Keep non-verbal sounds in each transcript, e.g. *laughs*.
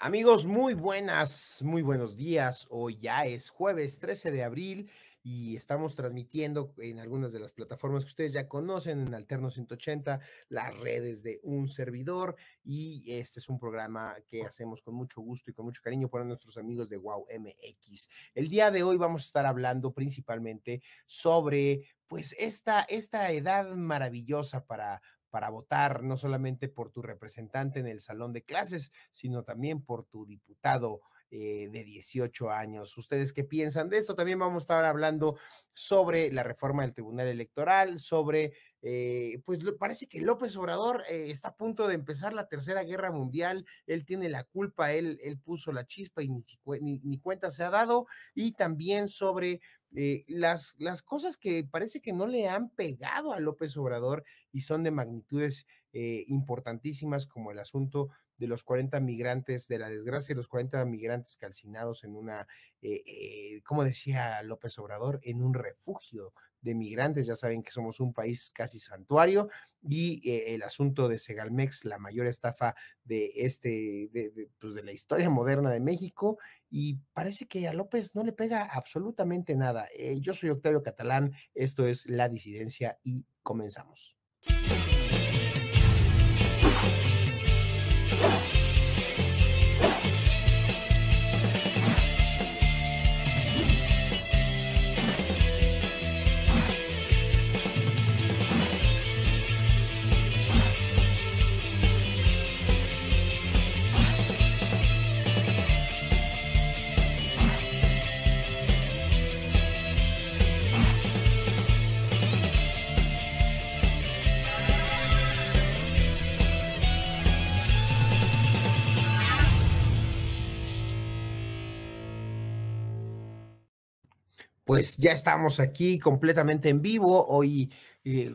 Amigos, muy buenas, muy buenos días. Hoy ya es jueves 13 de abril y estamos transmitiendo en algunas de las plataformas que ustedes ya conocen, en Alterno 180, las redes de un servidor. Y este es un programa que hacemos con mucho gusto y con mucho cariño para nuestros amigos de Wow MX. El día de hoy vamos a estar hablando principalmente sobre pues esta, esta edad maravillosa para, para votar no solamente por tu representante en el salón de clases, sino también por tu diputado eh, de 18 años. ¿Ustedes qué piensan de esto? También vamos a estar hablando sobre la reforma del Tribunal Electoral, sobre, eh, pues parece que López Obrador eh, está a punto de empezar la Tercera Guerra Mundial, él tiene la culpa, él, él puso la chispa y ni, cuenta se ha dado, y también sobre las, las cosas que parece que no le han pegado a López Obrador y son de magnitudes importantísimas como el asunto de los 40 migrantes, de la desgracia de los 40 migrantes calcinados en una, eh, eh, como decía López Obrador, en un refugio de migrantes. Ya saben que somos un país casi santuario y eh, el asunto de Segalmex, la mayor estafa de este, de, pues de la historia moderna de México y parece que a López no le pega absolutamente nada. yo soy Octavio Catalán, esto es La Disidencia y comenzamos. pues ya estamos aquí completamente en vivo. Hoy eh,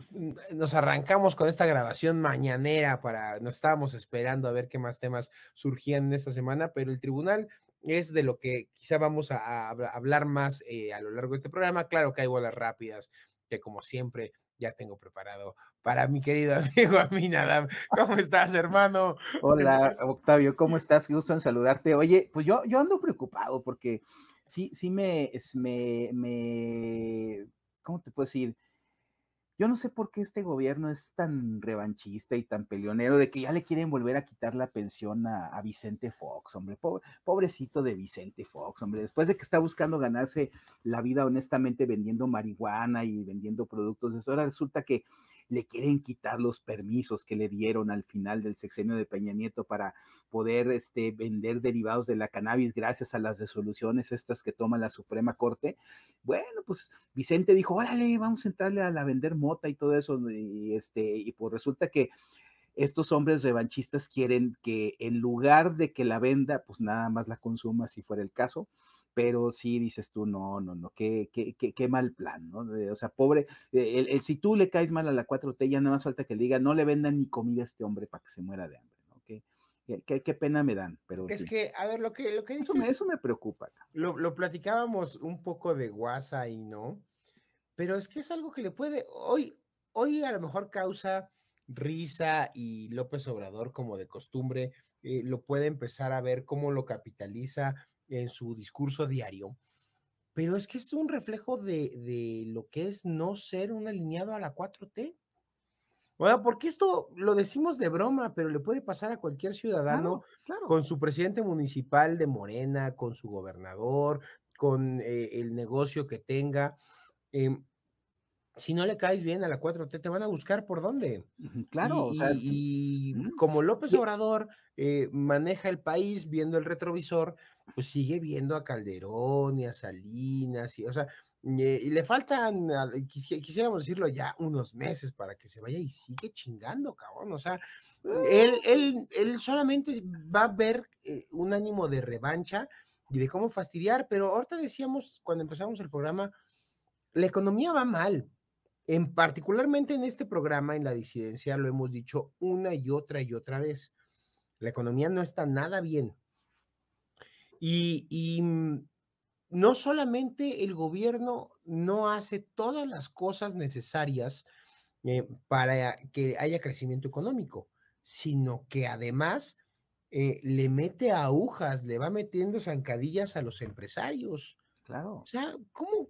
nos arrancamos con esta grabación mañanera para, no estábamos esperando a ver qué más temas surgían en esta semana, pero el tribunal es de lo que quizá vamos a, hablar más eh, a lo largo de este programa. Claro que hay bolas rápidas, que como siempre ya tengo preparado para mi querido *laughs* amigo Aminadam. ¿Cómo estás, hermano? Hola, Octavio, ¿cómo estás? Qué gusto en saludarte. Oye, pues yo, yo ando preocupado porque sí, sí me, me, me, ¿cómo te puedo decir? Yo no sé por qué este gobierno es tan revanchista y tan peleonero de que ya le quieren volver a quitar la pensión a, Vicente Fox, hombre. Pobre, pobrecito de Vicente Fox, hombre. Después de que está buscando ganarse la vida honestamente vendiendo marihuana y vendiendo productos eso, ahora resulta que le quieren quitar los permisos que le dieron al final del sexenio de Peña Nieto para poder este, vender derivados de la cannabis gracias a las resoluciones estas que toma la Suprema Corte. Bueno, pues Vicente dijo, órale, vamos a entrarle a la vender mota y todo eso, y, este, y pues resulta que estos hombres revanchistas quieren que en lugar de que la venda, pues nada más la consuma si fuera el caso, pero sí dices tú, no, no, no, qué, qué, qué, mal plan, ¿no? O sea, pobre, eh, si tú le caes mal a la 4T, ya nada más falta que le diga, no le vendan ni comida a este hombre para que se muera de hambre, ¿no? ¿Qué, qué, pena me dan, pero... Es que, a ver, lo que, lo que eso, me, preocupa. Lo, platicábamos un poco de guasa y no, pero es que es algo que le puede, hoy, hoy a lo mejor causa risa y López Obrador, como de costumbre, eh, lo puede empezar a ver cómo lo capitaliza en su discurso diario, pero es que es un reflejo de, lo que es no ser un alineado a la 4T. O sea, porque esto lo decimos de broma, pero le puede pasar a cualquier ciudadano con su presidente municipal de Morena, con su gobernador, con eh, el negocio que tenga. Em, si no le caes bien a la 4T, te van a buscar por dónde. Claro. Y, como López Obrador eh, maneja el país viendo el retrovisor, pues sigue viendo a Calderón y a Salinas, y, o sea, eh, y le faltan, quisiéramos decirlo ya, unos meses para que se vaya y sigue chingando, cabrón. O sea, él, él, él solamente va a ver eh, un ánimo de revancha y de cómo fastidiar, pero ahorita decíamos cuando empezamos el programa, la economía va mal. En particularmente en este programa, en la disidencia, lo hemos dicho una y otra y otra vez. La economía no está nada bien. Y, mm, no solamente el gobierno no hace todas las cosas necesarias eh, para que haya crecimiento económico, sino que además eh, le mete agujas, le va metiendo zancadillas a los empresarios. Claro. O sea, ¿cómo?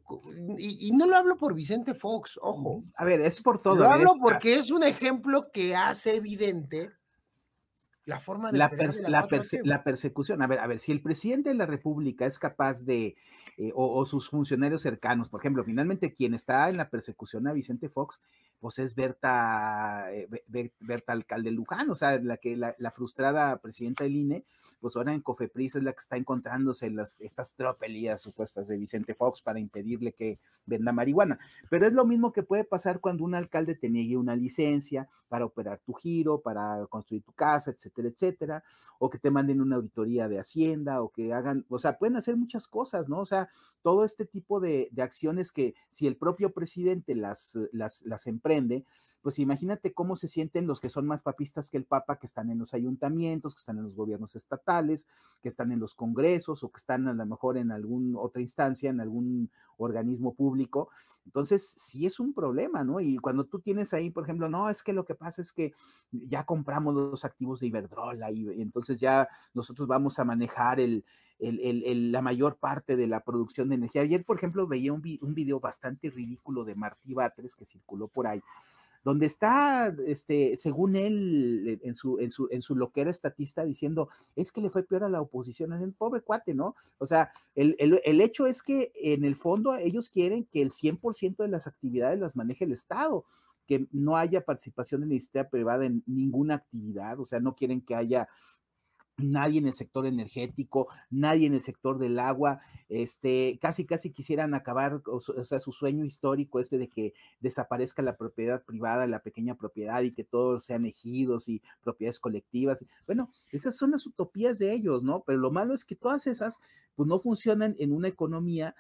Y, no lo hablo por Vicente Fox, ojo. A ver, es por todo. Lo ¿eh? hablo porque es un ejemplo que hace evidente la forma de la, la, persecución. A ver, a ver, si el presidente de la República es capaz de, eh, o, sus funcionarios cercanos, por ejemplo, finalmente quien está en la persecución a Vicente Fox, pues es Berta, eh, Berta Alcalde Luján, o sea, la que la, frustrada presidenta del INE, pues ahora en Cofepris es la que está encontrándose las, estas tropelías supuestas de Vicente Fox para impedirle que venda marihuana. Pero es lo mismo que puede pasar cuando un alcalde te niegue una licencia para operar tu giro, para construir tu casa, etcétera, etcétera, o que te manden una auditoría de Hacienda, o que hagan, o sea, pueden hacer muchas cosas, ¿no? O sea, todo este tipo de, acciones que si el propio presidente las, las, las emprende, pues imagínate cómo se sienten los que son más papistas que el Papa, que están en los ayuntamientos, que están en los gobiernos estatales, que están en los congresos o que están a lo mejor en alguna otra instancia, en algún organismo público. Entonces, sí es un problema, ¿no? Y cuando tú tienes ahí, por ejemplo, no, es que lo que pasa es que ya compramos los activos de Iberdrola y, entonces ya nosotros vamos a manejar la mayor parte de la producción de energía. Ayer, por ejemplo, veía un, un video bastante ridículo de Martí Batres que circuló por ahí, donde está, este, según él, e, en su, en su, loquera estatista diciendo, es que le fue peor a la oposición, es el pobre cuate, ¿no? O sea, el, hecho es que en el fondo ellos quieren que el 100% de las actividades las maneje el Estado que no haya participación de la iniciativa privada en ninguna actividad, o sea, no quieren que haya nadie en el sector energético, nadie en el sector del agua, este, casi casi quisieran acabar, o, sea, su sueño histórico ese de que desaparezca la propiedad privada, la pequeña propiedad y que todos sean ejidos y propiedades colectivas. Bueno, esas son las utopías de ellos, ¿no? Pero lo malo es que todas esas, pues no funcionan en una economía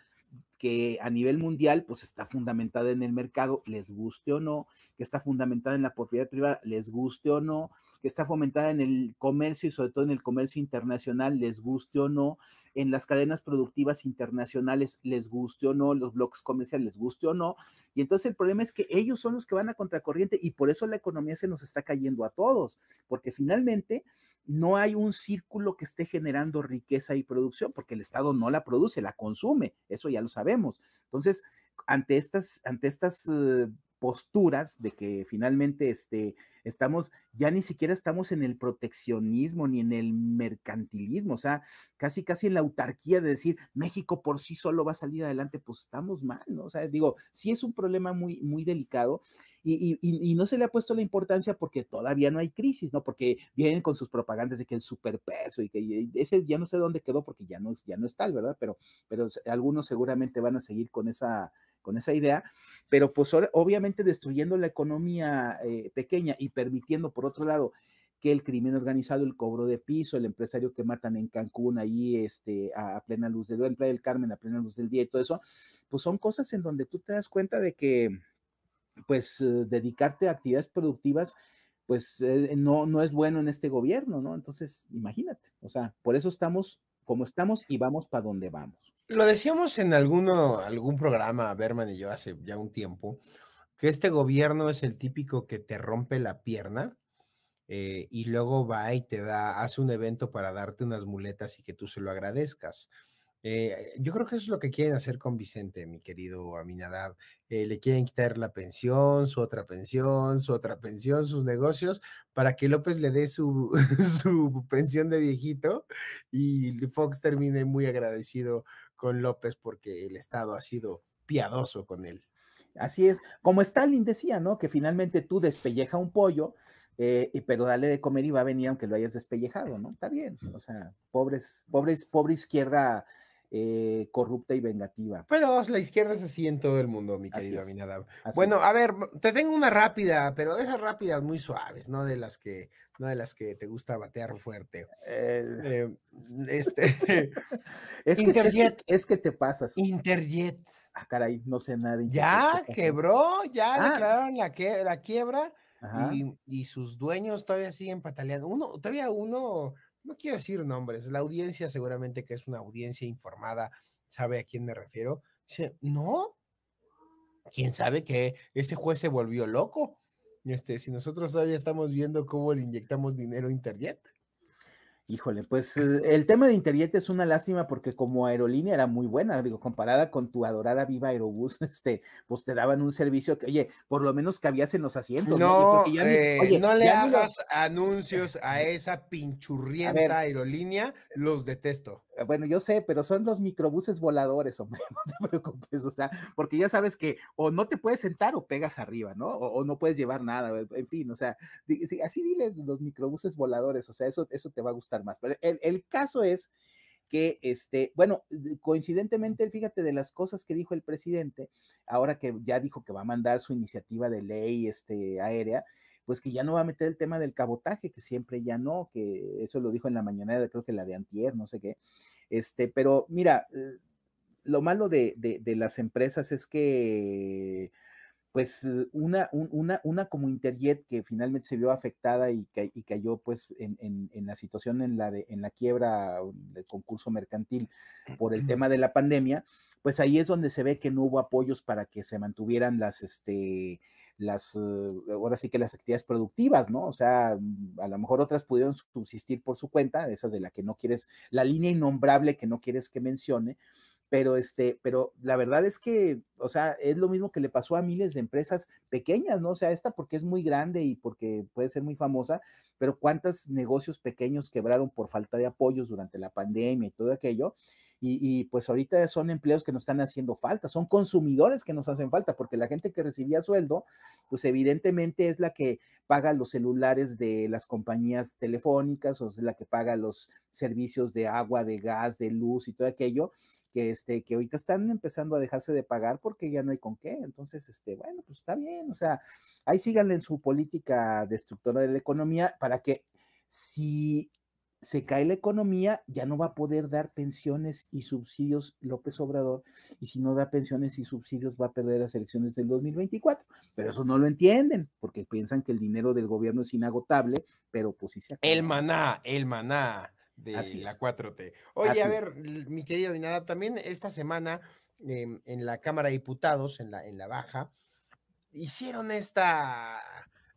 que a nivel mundial pues está fundamentada en el mercado, les guste o no, que está fundamentada en la propiedad privada, les guste o no, que está fomentada en el comercio y sobre todo en el comercio internacional, les guste o no, en las cadenas productivas internacionales, les guste o no, los bloques comerciales, les guste o no. Y entonces el problema es que ellos son los que van a contracorriente y por eso la economía se nos está cayendo a todos, porque finalmente no hay un círculo que esté generando riqueza y producción, porque el Estado no la produce, la consume, eso ya lo sabemos entonces, ante estas, ante estas eh, posturas de que finalmente este, estamos, ya ni siquiera estamos en el proteccionismo ni en el mercantilismo, o sea, casi casi en la autarquía de decir México por sí solo va a salir adelante, pues estamos mal, ¿no? O sea, digo, si es un problema muy, muy delicado y, no se le ha puesto la importancia porque todavía no hay crisis, ¿no? Porque vienen con sus propagandas de que el superpeso y que ese ya no sé dónde quedó porque ya no, ya no es tal, ¿verdad? Pero, pero algunos seguramente van a seguir con esa con esa idea, pero pues obviamente destruyendo la economía eh, pequeña y permitiendo, por otro lado, que el crimen organizado, el cobro de piso, el empresario que matan en Cancún, ahí este, a, plena luz del día, en Playa del Carmen, a plena luz del día y todo eso, pues son cosas en donde tú te das cuenta de que, pues eh, dedicarte a actividades productivas, pues eh, no, no es bueno en este gobierno, ¿no? Entonces, imagínate, o sea, por eso estamos como estamos y vamos para donde vamos. Lo decíamos en alguno, algún programa, Berman y yo, hace ya un tiempo, que este gobierno es el típico que te rompe la pierna eh, y luego va y te da, hace un evento para darte unas muletas y que tú se lo agradezcas. Eh, yo creo que eso es lo que quieren hacer con Vicente, mi querido Aminadab. Eh, le quieren quitar la pensión, su otra pensión, su otra pensión, sus negocios, para que López le dé su, *laughs* su pensión de viejito y Fox termine muy agradecido con López porque el Estado ha sido piadoso con él. Así es, como Stalin decía, ¿no? Que finalmente tú despelleja un pollo, eh, pero dale de comer y va a venir aunque lo hayas despellejado, ¿no? Está bien, o sea, pobres, pobres, pobre izquierda eh, corrupta y vengativa. Pero la izquierda es así en todo el mundo, mi querido Aminadab. Bueno, a ver, te tengo una rápida, pero de esas rápidas muy suaves, no de las que, no de las que te gusta batear fuerte. Eh, eh, *laughs* este *laughs* es, Interjet. Que, es, que te pasas. Interjet. Ah, caray, no sé nada. ya quebró, ya ah. declararon la, la quiebra. Y, y, sus dueños todavía siguen pataleando. Uno, todavía uno no quiero decir nombres, la audiencia seguramente que es una audiencia informada, sabe a quién me refiero, no, quién sabe que ese juez se volvió loco. Este, si nosotros todavía estamos viendo cómo le inyectamos dinero a Internet, Híjole, pues eh, el tema de Internet es una lástima porque como aerolínea era muy buena, digo, comparada con tu adorada Viva Aerobús, *laughs* este, pues te daban un servicio que, oye, por lo menos cabías en los asientos. No, ¿no? Eh, oye, no le hagas anuncios a esa pinchurrienta aerolínea, los detesto. Eh, bueno, yo sé, pero son los microbuses voladores, hombre, *laughs* no te preocupes, o sea, porque ya sabes que o no te puedes sentar o pegas arriba, ¿no? O, no puedes llevar nada, en fin, o sea, así dile los microbuses voladores, o sea, eso, eso te va a gustar más. Pero el, el caso es que, este, bueno, coincidentemente, fíjate de las cosas que dijo el presidente, ahora que ya dijo que va a mandar su iniciativa de ley este, aérea, pues que ya no va a meter el tema del cabotaje, que siempre ya no, que eso lo dijo en la mañanera, creo que la de antier, no sé qué. Este, pero mira, eh, lo malo de, de, las empresas es que pues eh, una, una, una como Interjet que finalmente se vio afectada y, y cayó pues en, en, la situación en la, de, en la quiebra del concurso mercantil eh, por el tema de la pandemia, pues ahí es donde se ve que no hubo apoyos para que se mantuvieran las, este, las, eh, ahora sí que las actividades productivas, ¿no? O sea, mm, a lo mejor otras pudieron subsistir por su cuenta, esa de la que no quieres, la línea innombrable que no quieres que mencione, pero este, pero la verdad es que, o sea, es lo mismo que le pasó a miles de empresas pequeñas, ¿no? O sea, esta porque es muy grande y porque puede ser muy famosa, pero cuántos negocios pequeños quebraron por falta de apoyos durante la pandemia y todo aquello. Y, pues ahorita son empleos que nos están haciendo falta, son consumidores que nos hacen falta, porque la gente que recibía sueldo, pues evidentemente es la que paga los celulares de las compañías telefónicas o es la que paga los servicios de agua, de gas, de luz y todo aquello que este que ahorita están empezando a dejarse de pagar porque ya no hay con qué. Entonces, este, bueno, pues está bien, o sea, ahí síganle en su política destructora de la economía para que si se cae la economía, ya no va a poder dar pensiones y subsidios López Obrador, y si no da pensiones y subsidios va a perder las elecciones del 2024. Pero eso no lo entienden, porque piensan que el dinero del gobierno es inagotable, pero pues sí se El maná, el maná de la 4T. Oye, a ver, mi querido Vinada, también esta semana em, en la Cámara de Diputados, en la, en la baja, hicieron esta,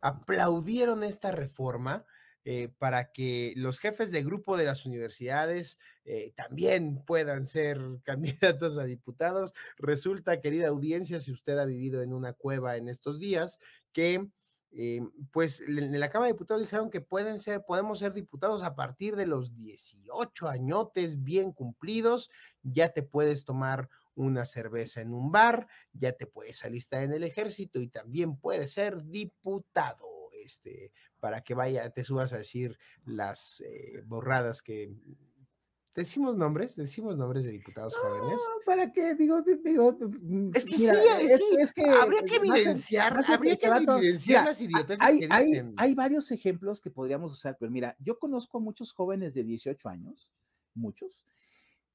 aplaudieron esta reforma eh, para que los jefes de grupo de las universidades eh, también puedan ser *laughs* candidatos a diputados. Resulta, querida audiencia, si usted ha vivido en una cueva en estos días, que eh, pues en la Cámara de Diputados dijeron que pueden ser, podemos ser diputados a partir de los 18 añotes bien cumplidos, ya te puedes tomar una cerveza en un bar, ya te puedes alistar en el ejército y también puedes ser diputado este, para que vaya, te subas a decir las eh, borradas que decimos nombres, decimos nombres de diputados no, jóvenes. Para mm, que digo, digo, es que sí, es, que habría que evidenciar, este que evidenciar las idiotas. hay, hay, varios ejemplos que podríamos usar, pero mira, yo conozco a muchos jóvenes de 18 años, muchos,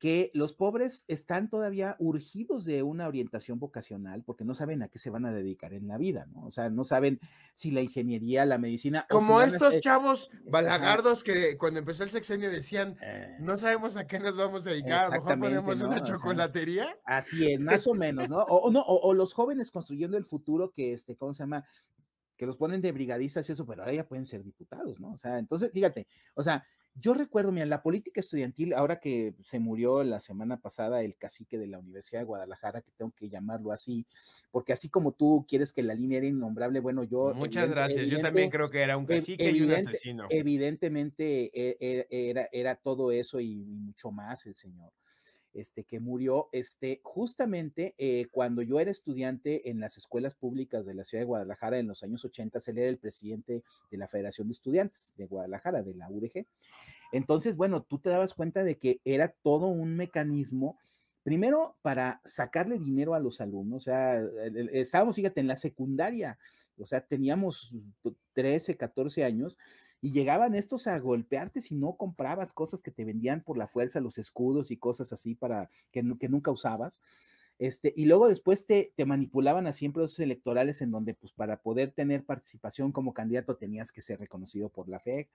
que los pobres están todavía urgidos de una orientación vocacional porque no saben a qué se van a dedicar en la vida, ¿no? O sea, no saben si la ingeniería, la medicina... Como estos chavos balagardos que cuando empezó el sexenio decían, eh. no sabemos a qué nos vamos a dedicar, a lo mejor ponemos una chocolatería. así es, más o menos, ¿no? *laughs* O, los jóvenes construyendo el futuro que, este, ¿cómo se llama? que los ponen de brigadistas y eso, pero ahora ya pueden ser diputados, ¿no? O sea, entonces, fíjate, o sea, yo recuerdo, mira, la política estudiantil, ahora que se murió la semana pasada el cacique de la Universidad de Guadalajara, que tengo que llamarlo así, porque así como tú quieres que la línea era innombrable, bueno, yo... Muchas gracias, yo también creo que era un cacique y un asesino. Evidentemente e-, e-, era, todo eso y mucho más el señor este, que murió este, justamente eh, cuando yo era estudiante en las escuelas públicas de la ciudad de Guadalajara en los años 80, él era el presidente de la Federación de Estudiantes de Guadalajara, de la UDG. Entonces, bueno, tú te dabas cuenta de que era todo un mecanismo Primero, para sacarle dinero a los alumnos, o sea, estábamos, fíjate, en la secundaria, o sea, teníamos 13, 14 años y llegaban estos a golpearte si no comprabas cosas que te vendían por la fuerza, los escudos y cosas así para que, que nunca usabas. Este, y luego después te, te, manipulaban a siempre los electorales en donde pues para poder tener participación como candidato tenías que ser reconocido por la FEC.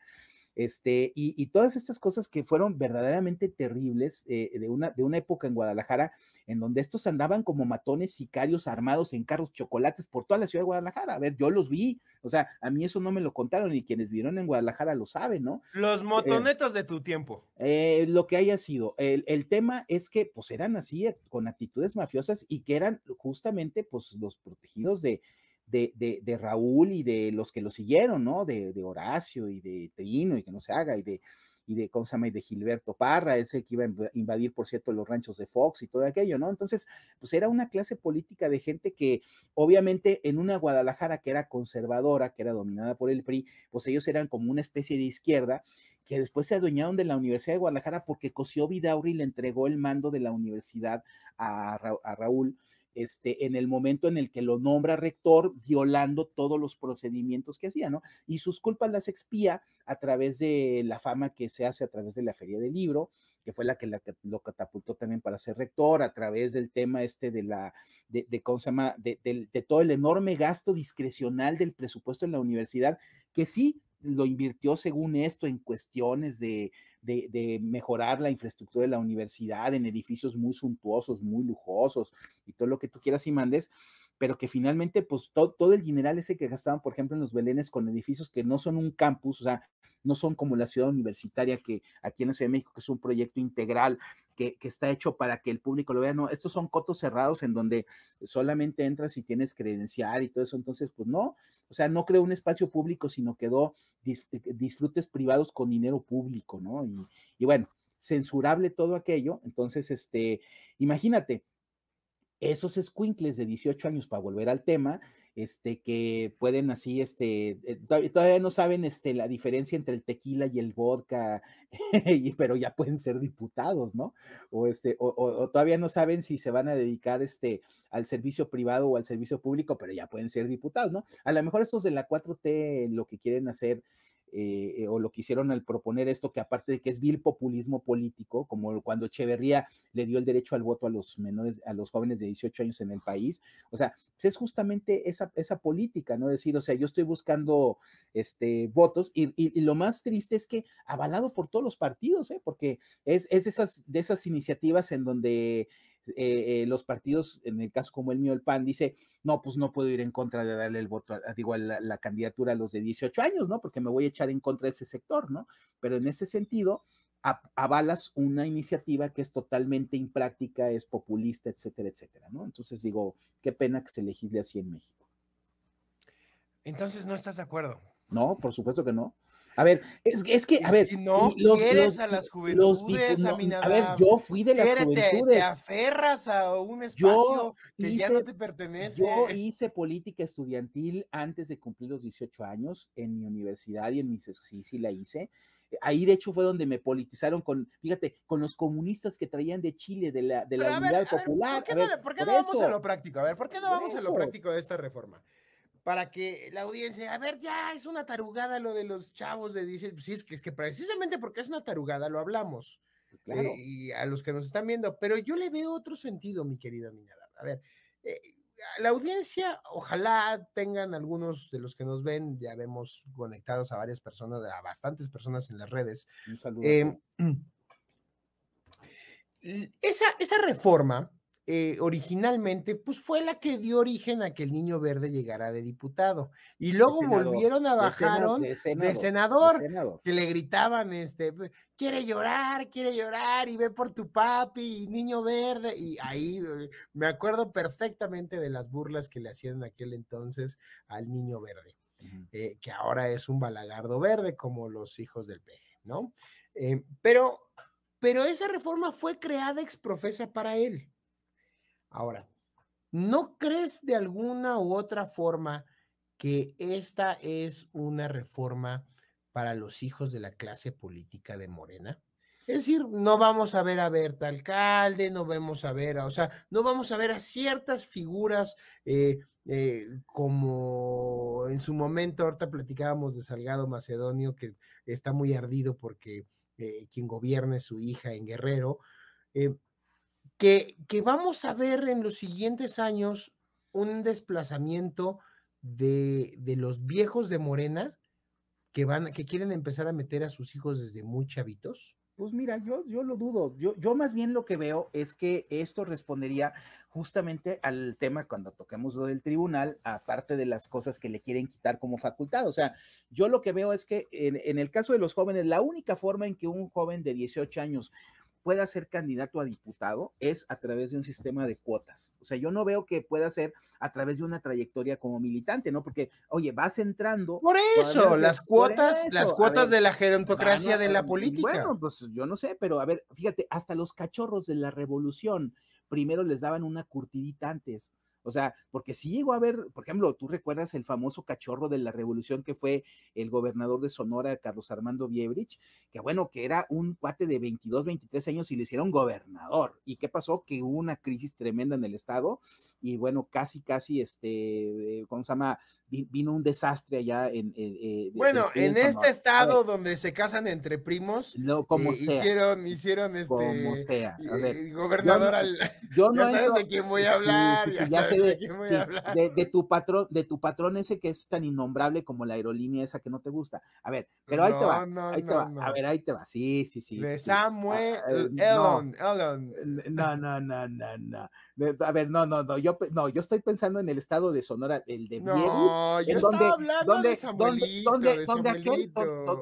Este, y, todas estas cosas que fueron verdaderamente terribles eh, de, una, de una época en Guadalajara, en donde estos andaban como matones sicarios armados en carros chocolates por toda la ciudad de Guadalajara. A ver, yo los vi, o sea, a mí eso no me lo contaron y quienes vieron en Guadalajara lo saben, ¿no? Los eh, motonetos de tu tiempo. Eh, lo que haya sido. El, el, tema es que pues eran así, con actitudes mafiosas y que eran justamente pues los protegidos de, de, de, de, Raúl y de los que lo siguieron, ¿no? De, de Horacio y de Trino y que no se haga, y de, y de, ¿cómo se Y de Gilberto Parra, ese que iba a invadir, por cierto, los ranchos de Fox y todo aquello, ¿no? Entonces, pues era una clase política de gente que, obviamente, en una Guadalajara que era conservadora, que era dominada por el PRI, pues ellos eran como una especie de izquierda que después se adueñaron de la Universidad de Guadalajara porque Cosío y le entregó el mando de la universidad a Raúl este, en el momento en el que lo nombra rector, violando todos los procedimientos que hacía, ¿no? Y sus culpas las expía a través de la fama que se hace a través de la Feria del Libro, que fue la que, lo catapultó también para ser rector, a través del tema este de la, de, de todo el enorme gasto discrecional del presupuesto en la universidad, que sí lo invirtió según esto en cuestiones de, de, mejorar la infraestructura de la universidad, en edificios muy suntuosos, muy lujosos y todo lo que tú quieras y mandes pero que finalmente, pues todo el dinero ese que gastaban, por ejemplo, en los belenes con edificios que no son un campus, o sea, no son como la ciudad universitaria que aquí en la Ciudad de México, que es un proyecto integral que, está hecho para que el público lo vea, no, estos son cotos cerrados en donde solamente entras y tienes credencial y todo eso, entonces, pues no, o sea, no creó un espacio público, sino quedó disfrutes privados con dinero público, ¿no? Y, y bueno, censurable todo aquello, entonces, este, imagínate, esos escuincles de 18 años, para volver al tema, este, que pueden así, este, eh, todavía no saben este, la diferencia entre el tequila y el vodka, *laughs* pero ya pueden ser diputados, ¿no? O, este, o, todavía no saben si se van a dedicar este, al servicio privado o al servicio público, pero ya pueden ser diputados, ¿no? A lo mejor estos de la 4T lo que quieren hacer eh, eh, o lo que hicieron al proponer esto, que aparte de que es vil populismo político, como cuando Echeverría le dio el derecho al voto a los menores, a los jóvenes de 18 años en el país, o sea, pues, es justamente esa, esa política, ¿no? Decir, o sea, yo estoy buscando este, votos y, lo más triste es que avalado por todos los partidos, ¿eh? Porque es, es esas, de esas iniciativas en donde eh, eh, los partidos, en el caso como el mío, el PAN, dice, no, pues no puedo ir en contra de darle el voto, a, digo, la, candidatura a los de 18 años, ¿no? Porque me voy a echar en contra de ese sector, ¿no? Pero en ese sentido, avalas una iniciativa que es totalmente impráctica, es populista, etcétera, etcétera, ¿no? Entonces digo, qué pena que se legisle así en México. Entonces, ¿no estás de acuerdo? No, por supuesto que no. A ver, es, es que, a ver, no los, quieres a las juventudes, los, no, a ver, yo fui de las juventudes. Te, aferras a un espacio que ya no te pertenece. Yo hice política estudiantil antes de cumplir los 18 años en mi universidad y en mis, sí, sí la hice. Ahí, de hecho, fue donde me politizaron con, fíjate, con los comunistas que traían de Chile, de la, de la Unidad Popular. ¿Por qué, no, ¿por qué no, vamos a lo práctico? A ver, ¿por qué no vamos a lo práctico de esta reforma? para que la audiencia, a ver, ya es una tarugada lo de los chavos de dice, sí, es que, precisamente porque es una tarugada lo hablamos. Eh, y a los que nos están viendo, pero yo le veo otro sentido, mi querida niña. A ver, eh, la audiencia, ojalá tengan algunos de los que nos ven, ya vemos conectados a varias personas, a bastantes personas en las redes. Un saludo. Eh, *clears throat* esa, esa reforma eh, originalmente, pues fue la que dio origen a que el niño verde llegara de diputado. Y luego volvieron a bajar de, senador, que le gritaban, este, quiere llorar, quiere llorar, y ve por tu papi, niño verde. Y ahí eh, me acuerdo perfectamente de las burlas que le hacían en aquel entonces al niño verde, eh, que ahora es un balagardo verde, como los hijos del peje, ¿no? pero, pero esa reforma fue creada ex profesa para él Ahora, ¿no crees de alguna u otra forma que esta es una reforma para los hijos de la clase política de Morena? Es decir, no vamos a ver a Berta Alcalde, no vamos a ver a, o sea, no vamos a ver a ciertas figuras eh, eh, como en su momento, ahorita platicábamos de Salgado Macedonio, que está muy ardido porque eh, quien gobierna es su hija en Guerrero que, vamos a ver en los siguientes años un desplazamiento de, los viejos de Morena que van, que quieren empezar a meter a sus hijos desde muy chavitos? Pues mira, yo, yo lo dudo. Yo, yo más bien lo que veo es que esto respondería justamente al tema cuando toquemos lo del tribunal, aparte de las cosas que le quieren quitar como facultad. O sea, yo lo que veo es que en, en el caso de los jóvenes, la única forma en que un joven de 18 años pueda ser candidato a diputado es a través de un sistema de cuotas. O sea, yo no veo que pueda ser a través de una trayectoria como militante, ¿no? Porque, oye, vas entrando. Por eso, las, cuotas, las cuotas, de la gerontocracia de la política. Bueno, pues yo no sé, pero a ver, fíjate, hasta los cachorros de la revolución primero les daban una curtidita antes o sea, porque si llego a ver, por ejemplo, tú recuerdas el famoso cachorro de la revolución que fue el gobernador de Sonora, Carlos Armando Viebrich, que bueno, que era un cuate de 22, 23 años y le hicieron gobernador. ¿Y qué pasó? Que hubo una crisis tremenda en el Estado y bueno, casi, casi, este, eh, ¿cómo se llama? vino un desastre allá en... Eh, bueno, este, en, este estado donde se casan entre primos, no, como eh, hicieron, hicieron este... gobernador yo, no de quién voy a hablar, ya, sé de, quién voy a hablar. De, tu patrón, de tu patrón ese que es tan innombrable como la aerolínea esa que no te gusta. A ver, pero ahí te va, a ver, ahí te va, sí, sí, sí. De Samuel Elon, Elon. No, no, no, no, A ver, no, no, no, yo, no, yo estoy pensando en el estado de Sonora, el de mi yo donde, hablando donde, de Samuelito, donde,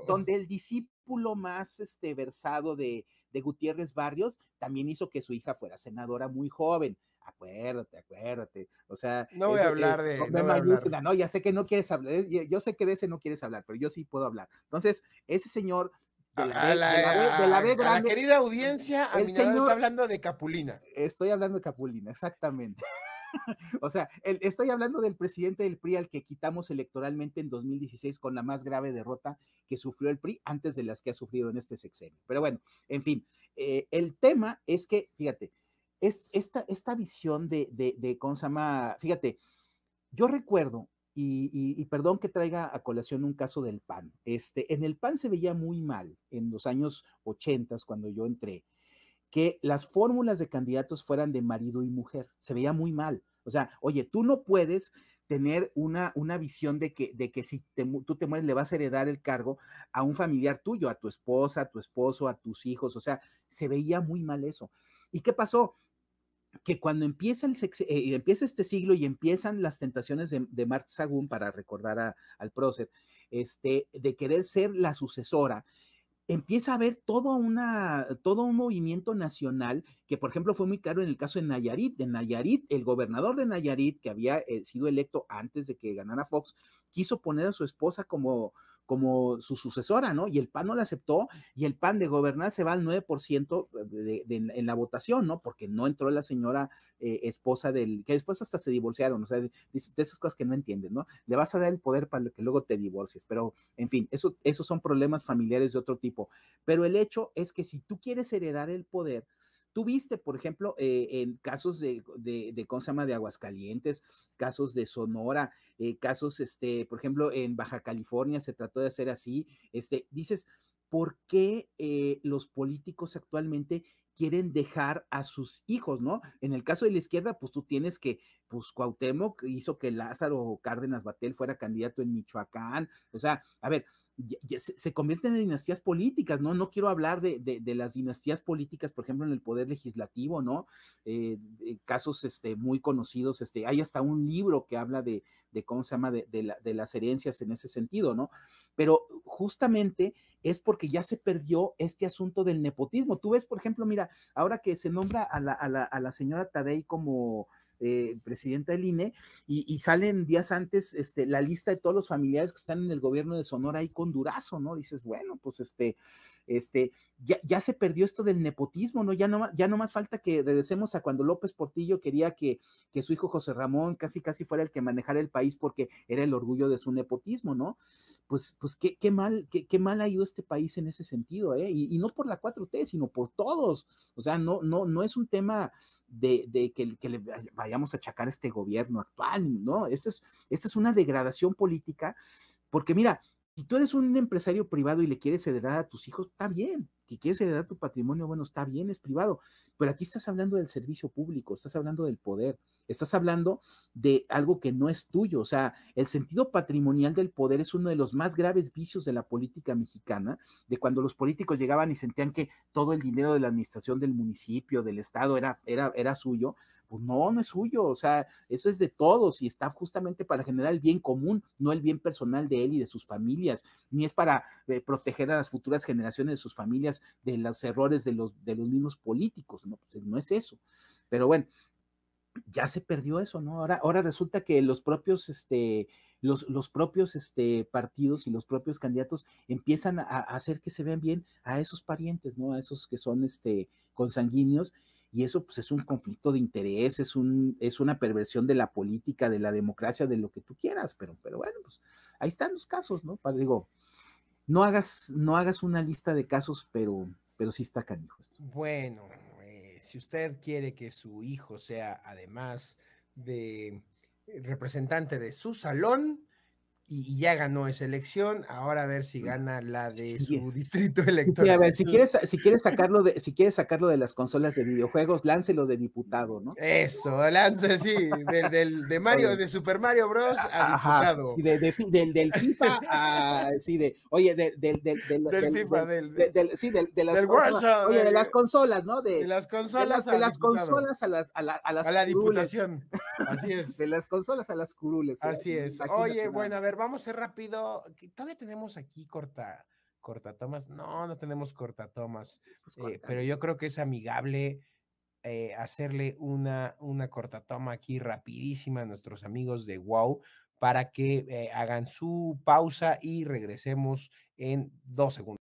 donde, el discípulo más este, versado de, de Gutiérrez Barrios también hizo que su hija fuera senadora muy joven acuérdate, acuérdate. O sea, no voy a hablar de. No, voy a hablar. no, ya sé que no quieres hablar, eh, yo, sé que de ese no quieres hablar, pero yo sí puedo hablar. Entonces, ese señor. De la, querida audiencia, a el señor, está hablando de Capulina. Estoy hablando de Capulina, exactamente. *laughs* o sea, estoy hablando del presidente del PRI al que quitamos electoralmente en 2016 con la más grave derrota que sufrió el PRI antes de las que ha sufrido en este sexenio. Pero bueno, en fin, eh, el tema es que, fíjate, esta, esta visión de, de, Consama, fíjate, yo recuerdo y, perdón que traiga a colación un caso del PAN. Este, en el PAN se veía muy mal en los años 80, cuando yo entré, que las fórmulas de candidatos fueran de marido y mujer. Se veía muy mal. O sea, oye, tú no puedes tener una, una visión de que, de que si tú te mueres le vas a heredar el cargo a un familiar tuyo, a tu esposa, a tu esposo, a tus hijos. O sea, se veía muy mal eso. ¿Y qué pasó? que cuando empieza, el eh, empieza este siglo y empiezan las tentaciones de, de Agún, para recordar al prócer, este, de querer ser la sucesora, empieza a haber todo, una, todo un movimiento nacional que, por ejemplo, fue muy claro en el caso de Nayarit. De Nayarit, el gobernador de Nayarit, que había eh, sido electo antes de que ganara Fox, quiso poner a su esposa como, como su sucesora, ¿no? Y el PAN no la aceptó y el PAN de gobernar se va al 9% en la votación, ¿no? Porque no entró la señora eh, esposa del, que después hasta se divorciaron, o sea, de, esas cosas que no entiendes, ¿no? Le vas a dar el poder para que luego te divorcies, pero en fin, eso, esos son problemas familiares de otro tipo. Pero el hecho es que si tú quieres heredar el poder, Tú viste, por ejemplo, eh, en casos de, de, de, ¿cómo de Aguascalientes, casos de Sonora, eh, casos, este, por ejemplo, en Baja California se trató de hacer así. Este, dices, ¿por qué eh, los políticos actualmente quieren dejar a sus hijos, ¿no? En el caso de la izquierda, pues tú tienes que, pues Cuauhtémoc hizo que Lázaro Cárdenas Batel fuera candidato en Michoacán, o sea, a ver, se convierten en dinastías políticas, ¿no? No quiero hablar de, de, las dinastías políticas, por ejemplo, en el poder legislativo, ¿no? Eh, casos este, muy conocidos, este, hay hasta un libro que habla de, de cómo se llama, de, las herencias en ese sentido, ¿no? Pero justamente es porque ya se perdió este asunto del nepotismo. Tú ves, por ejemplo, mira, ahora que se nombra a la, a la, a la señora Tadei como eh, presidenta del INE, y, salen días antes este, la lista de todos los familiares que están en el gobierno de Sonora ahí con Durazo, ¿no? Dices, bueno, pues este, este, ya, se perdió esto del nepotismo, ¿no? Ya no, ya no más falta que regresemos a cuando López Portillo quería que, su hijo José Ramón casi casi fuera el que manejara el país porque era el orgullo de su nepotismo, ¿no? Pues, pues qué, qué mal, qué, mal ha ido este país en ese sentido, ¿eh? Y, no por la 4T, sino por todos. O sea, no, no, no es un tema de, de que, que, le vayamos a achacar este gobierno actual, ¿no? Esto es, esta es una degradación política, porque mira, si tú eres un empresario privado y le quieres heredar a tus hijos, está bien. si quieres heredar tu patrimonio, bueno, está bien, es privado. Pero aquí estás hablando del servicio público, estás hablando del poder, estás hablando de algo que no es tuyo. O sea, el sentido patrimonial del poder es uno de los más graves vicios de la política mexicana, de cuando los políticos llegaban y sentían que todo el dinero de la administración del municipio, del Estado, era, era, era suyo. Pues no, no es suyo, o sea, eso es de todos y está justamente para generar el bien común, no el bien personal de él y de sus familias, ni es para eh, proteger a las futuras generaciones de sus familias de los errores de los, de los mismos políticos, no, pues, no es eso. Pero bueno, ya se perdió eso, ¿no? Ahora, ahora resulta que los propios, este, los, los propios este, partidos y los propios candidatos empiezan a, a, hacer que se vean bien a esos parientes, ¿no? A esos que son este, consanguíneos y eso pues es un conflicto de interés, es, un, es una perversión de la política, de la democracia, de lo que tú quieras, pero, pero bueno, pues ahí están los casos, ¿no? Para, digo, no hagas, no hagas una lista de casos, pero, pero sí está canijo. Bueno, eh, si usted quiere que su hijo sea además de representante de su salón, y ya ganó esa elección, ahora a ver si mm, gana la de su eh. *laughs* distrito electoral. ver, si quieres, si quieres sacarlo de, si quieres sacarlo de las consolas de videojuegos, láncelo de diputado, ¿no? Eso, lance, sí, del, de Mario, de Super Mario Bros. a diputado. del, FIFA a *laughs* sí, de, oye, del, del, del, FIFA, del, sí, de las consolas, oye, de las consolas, ¿no? De, las consolas. De las, consolas a las a, la, a a la diputación. Así *laughs* es. De las consolas a las curules. Así es. Oye, bueno, a ver vamos a ser rápido. Todavía tenemos aquí corta, cortatomas. No, no tenemos cortatomas. Eh, pero yo creo que es amigable eh, hacerle una, una cortatoma aquí rapidísima a nuestros amigos de WOW para que eh, hagan su pausa y regresemos en dos segundos.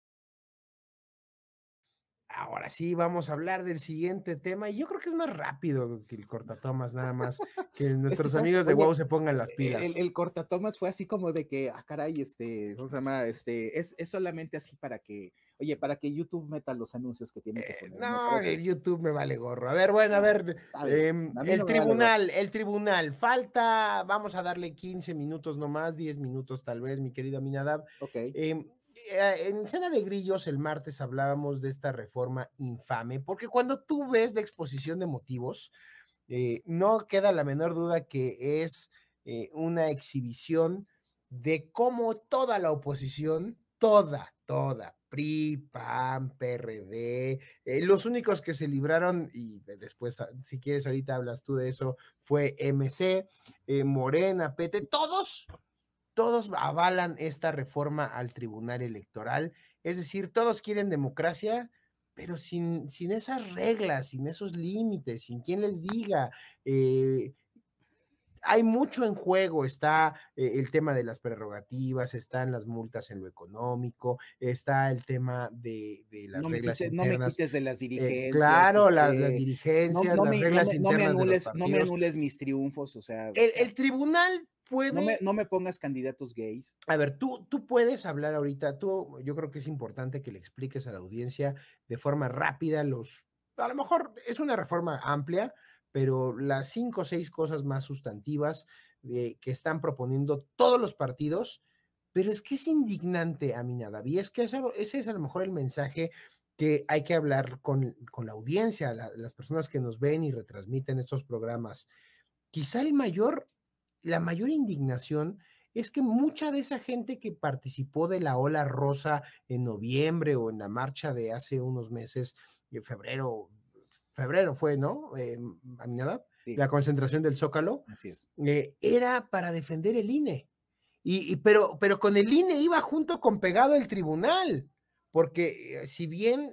Ahora sí, vamos a hablar del siguiente tema y yo creo que es más rápido que el cortatomas, nada más. Que *laughs* nuestros amigos de WoW se pongan las e, pilas. El, cortatomas fue así como de que, ah, caray, este, ¿cómo se llama? Este, es, solamente así para que, oye, para que YouTube meta los anuncios que tiene que eh, poner. no, YouTube me vale gorro. A ver, bueno, a ver, em, el tribunal, el tribunal, falta, vamos a darle 15 minutos nomás, 10 minutos tal vez, mi querido Aminadab. Ok. Eh, eh, en Cena de Grillos el martes hablábamos de esta reforma infame, porque cuando tú ves la exposición de motivos, eh, no queda la menor duda que es eh, una exhibición de cómo toda la oposición, toda, toda, PRI, PAN, PRD, los únicos que se libraron, y después, ah, si quieres, ahorita hablas tú de eso, fue MC, Morena, PT, todos todos avalan esta reforma al Tribunal Electoral, es decir, todos quieren democracia, pero sin, sin esas reglas, sin esos límites, sin quien les diga. Eh, hay mucho en juego, está eh, el tema de las prerrogativas, están las multas en lo económico, está el tema de, las reglas me quites de las eh, dirigencias. claro, las, este, dirigencias, no, las me, reglas internas. no me, anules, mis triunfos, o sea. el tribunal no me, pongas candidatos gays. A ver, tú, tú puedes hablar ahorita, tú, yo creo que es importante que le expliques a la audiencia de forma rápida los. A lo mejor es una reforma amplia, pero las cinco o seis cosas más sustantivas de, eh, que están proponiendo todos los partidos. Pero es que es indignante, a mí nada. Y es que ese, es a lo mejor el mensaje que hay que hablar con, con la audiencia, las personas que nos ven y retransmiten estos programas. Quizá el mayor la mayor indignación es que mucha de esa gente que participó de la ola rosa en noviembre o en la marcha de hace unos meses, en eh, febrero, febrero fue, ¿no? Eh, a mi nada, la concentración del Zócalo, Así es. Eh, era para defender el INE. Y, pero, pero con el INE iba junto con pegado el tribunal porque si bien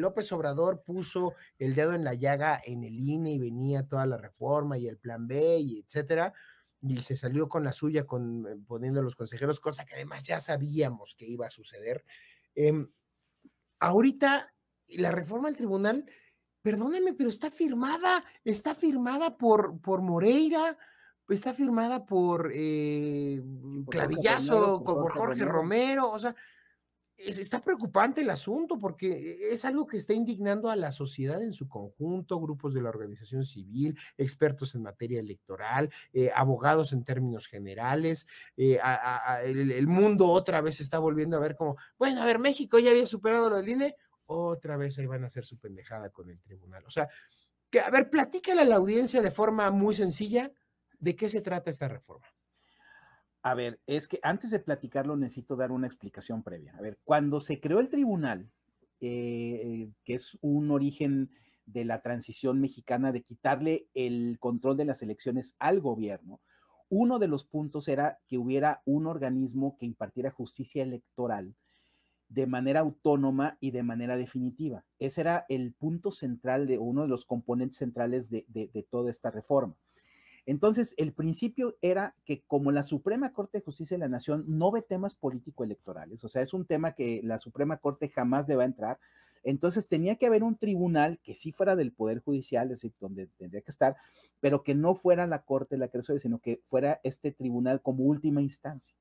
López Obrador puso el dedo en la llaga en el INE y venía toda la reforma y el plan B y etcétera, y se salió con la suya con, eh, poniendo a los consejeros, cosa que además ya sabíamos que iba a suceder. Em, ahorita la reforma al tribunal, perdónenme, pero está firmada, está firmada por, por Moreira, está firmada por Clavillazo, eh, por Jorge, Romero, o sea, está preocupante el asunto porque e, es algo que está indignando a la sociedad en su conjunto, grupos de la organización civil, expertos en materia electoral, eh, abogados en términos generales, eh, el, mundo otra vez está volviendo a ver como, bueno, a ver, México ya había superado la del otra vez ahí van a hacer su pendejada con el tribunal. O sea, que, a ver, platícale a la audiencia de forma muy sencilla de qué se trata esta reforma. A ver, es que antes de platicarlo necesito dar una explicación previa. A ver, cuando se creó el tribunal, eh, eh, que es un origen de la transición mexicana de quitarle el control de las elecciones al gobierno, uno de los puntos era que hubiera un organismo que impartiera justicia electoral de manera autónoma y de manera definitiva. Ese era el punto central de uno de los componentes centrales de toda esta reforma. Entonces, el principio era que como la Suprema Corte de Justicia de la Nación no ve temas político-electorales, o sea, es un tema que la Suprema Corte jamás deba a entrar, entonces tenía que haber un tribunal que sí fuera del Poder Judicial, es decir, donde tendría que estar, pero que no fuera la Corte la que sino que fuera este tribunal como última instancia.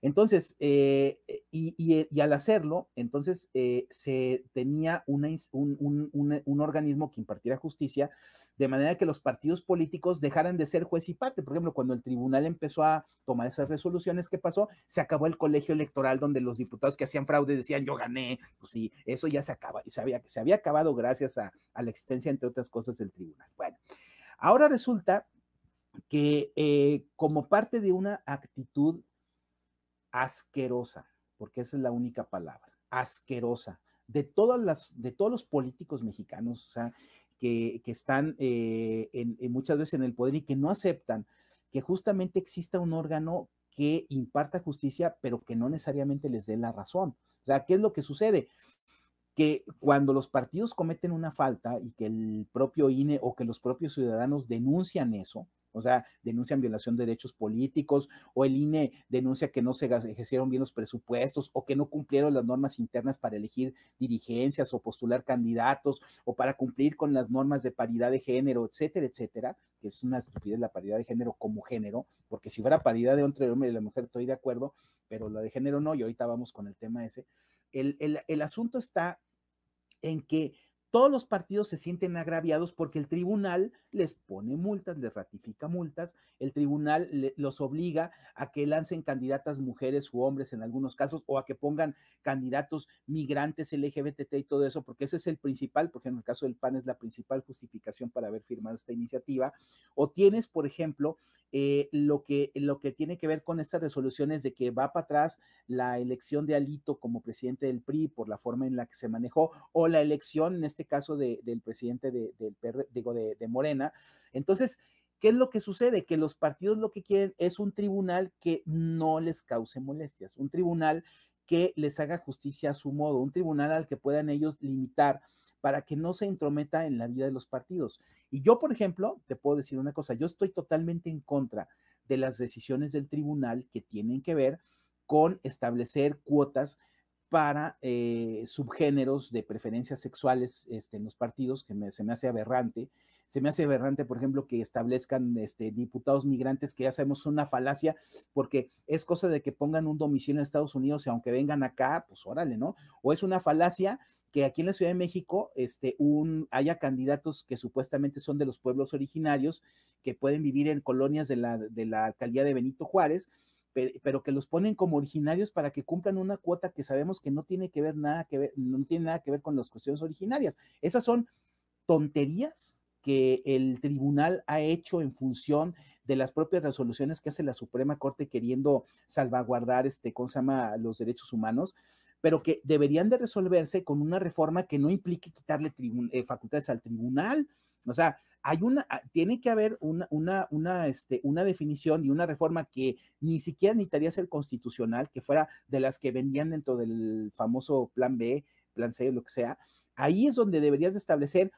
Entonces, eh, eh, y, al hacerlo, entonces eh, se tenía un, un, organismo que impartiera justicia de manera que los partidos políticos dejaran de ser juez y parte. Por ejemplo, cuando el tribunal empezó a tomar esas resoluciones, ¿qué pasó? Se acabó el colegio electoral donde los diputados que hacían fraude decían yo gané. Pues sí, eso ya se acaba, se había, se había acabado gracias a, la existencia, entre otras cosas, del tribunal. Bueno, ahora resulta que eh, como parte de una actitud asquerosa, porque esa es la única palabra, asquerosa, de, todas las, de todos los políticos mexicanos, o sea, que, están eh, muchas veces en el poder y que no aceptan que justamente exista un órgano que imparta justicia, pero que no necesariamente les dé la razón. O sea, ¿qué es lo que sucede? Que cuando los partidos cometen una falta y que el propio INE o que los propios ciudadanos denuncian eso, o sea, denuncian violación de derechos políticos o el INE denuncia que no se ejercieron bien los presupuestos o que no cumplieron las normas internas para elegir dirigencias o postular candidatos o para cumplir con las normas de paridad de género, etcétera, etcétera, que es una estupidez la paridad de género como género, porque si fuera paridad de entre hombre y la mujer estoy de acuerdo, pero la de género no, y ahorita vamos con el tema ese. el, el asunto está en que todos los partidos se sienten agraviados porque el tribunal les pone multas, les ratifica multas, el tribunal los obliga a que lancen candidatas mujeres u hombres en algunos casos o a que pongan candidatos migrantes LGBT y todo eso, porque ese es el principal, porque en el caso del PAN es la principal justificación para haber firmado esta iniciativa. O tienes, por ejemplo, eh, lo, que, lo que tiene que ver con estas resoluciones de que va para atrás la elección de Alito como presidente del PRI por la forma en la que se manejó, o la elección, en este caso, del presidente del digo, de Morena entonces, ¿qué es lo que sucede? Que los partidos lo que quieren es un tribunal que no les cause molestias, un tribunal que les haga justicia a su modo, un tribunal al que puedan ellos limitar para que no se intrometa en la vida de los partidos. Y yo, por ejemplo, te puedo decir una cosa, yo estoy totalmente en contra de las decisiones del tribunal que tienen que ver con establecer cuotas para eh, subgéneros de preferencias sexuales este, en los partidos, que se me hace aberrante, se me hace aberrante, por ejemplo, que establezcan este, diputados migrantes, que ya sabemos es una falacia, porque es cosa de que pongan un domicilio en Estados Unidos y aunque vengan acá, pues órale, ¿no? O es una falacia que aquí en la Ciudad de México este, un, haya candidatos que supuestamente son de los pueblos originarios, que pueden vivir en colonias de la, de la alcaldía de Benito Juárez, pero que los ponen como originarios para que cumplan una cuota que sabemos que no tiene que ver nada que ver, no tiene nada que ver con las cuestiones originarias. Esas son tonterías que el tribunal ha hecho en función de las propias resoluciones que hace la Suprema Corte queriendo salvaguardar, este, ¿cómo se los derechos humanos, pero que deberían de resolverse con una reforma que no implique quitarle eh, facultades al tribunal. O sea, hay una, ah, tiene que haber una, una, una, este, una definición y una reforma que ni siquiera necesitaría ser constitucional, que fuera de las que vendían dentro del famoso plan B, plan C, lo que sea. Ahí es donde deberías establecer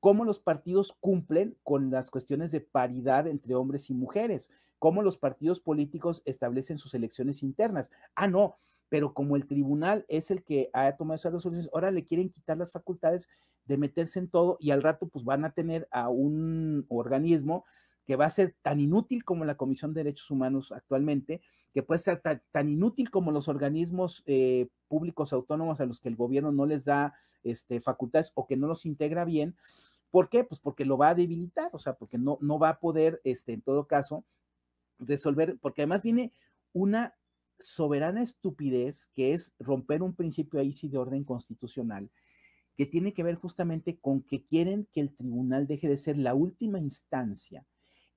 cómo los partidos cumplen con las cuestiones de paridad entre hombres y mujeres, cómo los partidos políticos establecen sus elecciones internas. Ah, no, pero como el tribunal es el que ha tomado esas resoluciones, ahora le quieren quitar las facultades de meterse en todo y al rato pues van a tener a un organismo que va a ser tan inútil como la Comisión de Derechos Humanos actualmente, que puede ser tan, inútil como los organismos eh, públicos autónomos a los que el gobierno no les da este, facultades o que no los integra bien, ¿Por qué? Pues porque lo va a debilitar, o sea, porque no, no va a poder, este, en todo caso, resolver, porque además viene una soberana estupidez que es romper un principio ahí sí de orden constitucional, que tiene que ver justamente con que quieren que el tribunal deje de ser la última instancia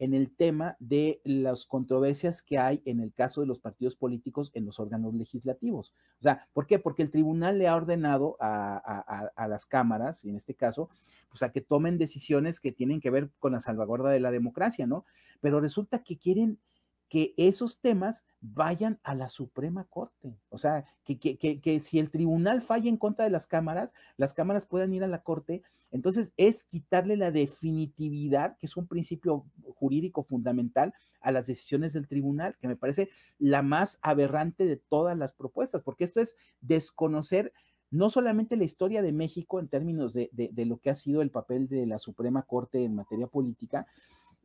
en el tema de las controversias que hay en el caso de los partidos políticos en los órganos legislativos. O sea, ¿por qué? Porque el tribunal le ha ordenado a, las cámaras, en este caso, pues a que tomen decisiones que tienen que ver con la salvaguarda de la democracia, ¿no? Pero resulta que quieren que esos temas vayan a la Suprema Corte. O sea, que, si el tribunal falla en contra de las cámaras, las cámaras puedan ir a la Corte. Entonces es quitarle la definitividad, que es un principio jurídico fundamental, a las decisiones del tribunal, que me parece la más aberrante de todas las propuestas, porque esto es desconocer no solamente la historia de México en términos de, de lo que ha sido el papel de la Suprema Corte en materia política,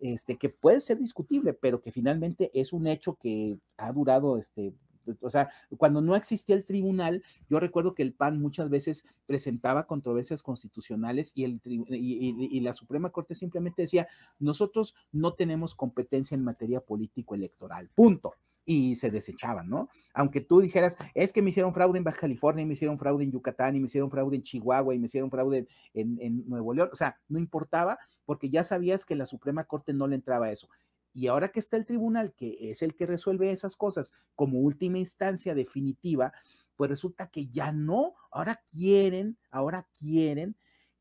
este, que puede ser discutible, pero que finalmente es un hecho que ha durado este, o sea, cuando no existía el tribunal, yo recuerdo que el PAN muchas veces presentaba controversias constitucionales y, el y, la Suprema Corte simplemente decía, nosotros no tenemos competencia en materia político electoral, punto y se desechaban, ¿no? Aunque tú dijeras, es que me hicieron fraude en Baja California, y me hicieron fraude en Yucatán, y me hicieron fraude en Chihuahua, y me hicieron fraude en, Nuevo León, o sea, no importaba porque ya sabías que la Suprema Corte no le entraba a eso. Y ahora que está el tribunal, que es el que resuelve esas cosas como última instancia definitiva, pues resulta que ya no, ahora quieren, ahora quieren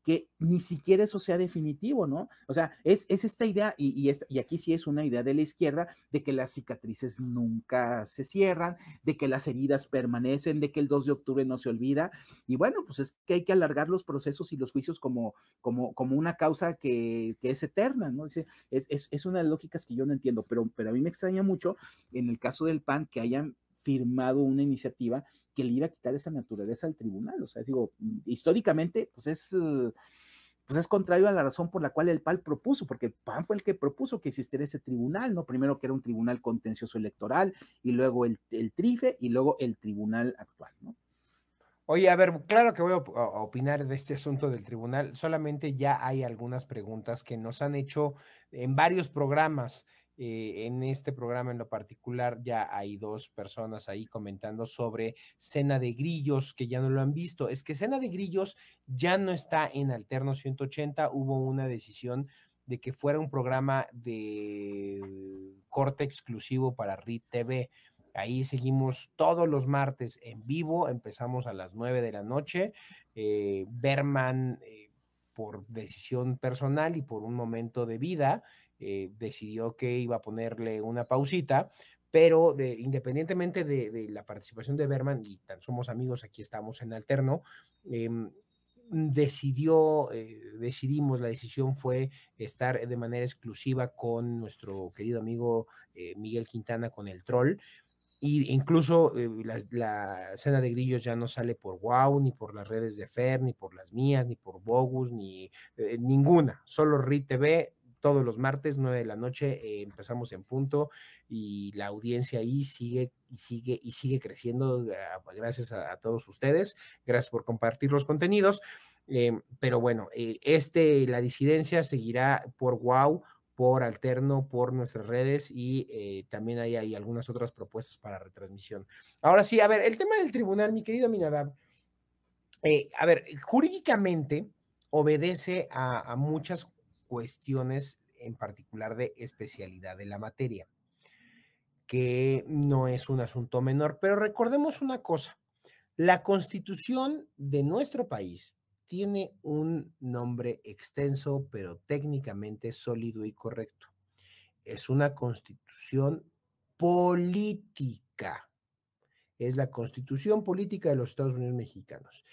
que ni siquiera eso sea definitivo, ¿no? O sea, es, es esta idea, y, aquí sí es una idea de la izquierda, de que las cicatrices nunca se cierran, de que las heridas permanecen, de que el 2 de octubre no se olvida. Y bueno, pues es que hay que alargar los procesos y los juicios como, como, como una causa que, que es eterna, ¿no? Es, es, una de las lógicas que yo no entiendo, pero, pero a mí me extraña mucho en el caso del PAN que hayan firmado una iniciativa que le iba a quitar esa naturaleza al tribunal. O sea, digo, históricamente, pues es, eh, pues es contrario a la razón por la cual el Pal propuso, porque el PAN fue el que propuso que existiera ese tribunal, ¿no? Primero que era un tribunal contencioso electoral, y luego el, el TRIFE, y luego el tribunal actual, ¿no? Oye, a ver, claro que voy a opinar de este asunto del tribunal, solamente ya hay algunas preguntas que nos han hecho en varios programas. Eh, en este programa en lo particular ya hay dos personas ahí comentando sobre Cena de Grillos que ya no lo han visto. Es que Cena de Grillos ya no está en Alterno 180. Hubo una decisión de que fuera un programa de corte exclusivo para RIT TV. Ahí seguimos todos los martes en vivo, empezamos a las 9 de la noche. Eh, Berman, eh, por decisión personal y por un momento de vida, eh, decidió que iba a ponerle una pausita, pero de, independientemente de, la participación de Berman, y tan somos amigos, aquí estamos en alterno, em, decidió, eh, decidimos, la decisión fue estar de manera exclusiva con nuestro querido amigo eh, Miguel Quintana, con el troll. Y incluso la, cena de grillos ya no sale por Wow, ni por las redes de Fer, ni por las mías, ni por Bogus, ni ninguna. Solo RITV todos los martes, nueve de la noche, eh, empezamos en punto y la audiencia ahí sigue y sigue y sigue creciendo eh, gracias a, todos ustedes. Gracias por compartir los contenidos. Eh, pero bueno, este, la disidencia seguirá por wow por alterno, por nuestras redes y también hay, hay, algunas otras propuestas para retransmisión. Ahora sí, a ver, el tema del tribunal, mi querido Minadab. a ver, jurídicamente obedece a, a, muchas cuestiones en particular de especialidad de la materia, que no es un asunto menor. Pero recordemos una cosa, la constitución de nuestro país tiene un nombre extenso, pero técnicamente sólido y correcto. Es una constitución política. Es la constitución política de los Estados Unidos mexicanos.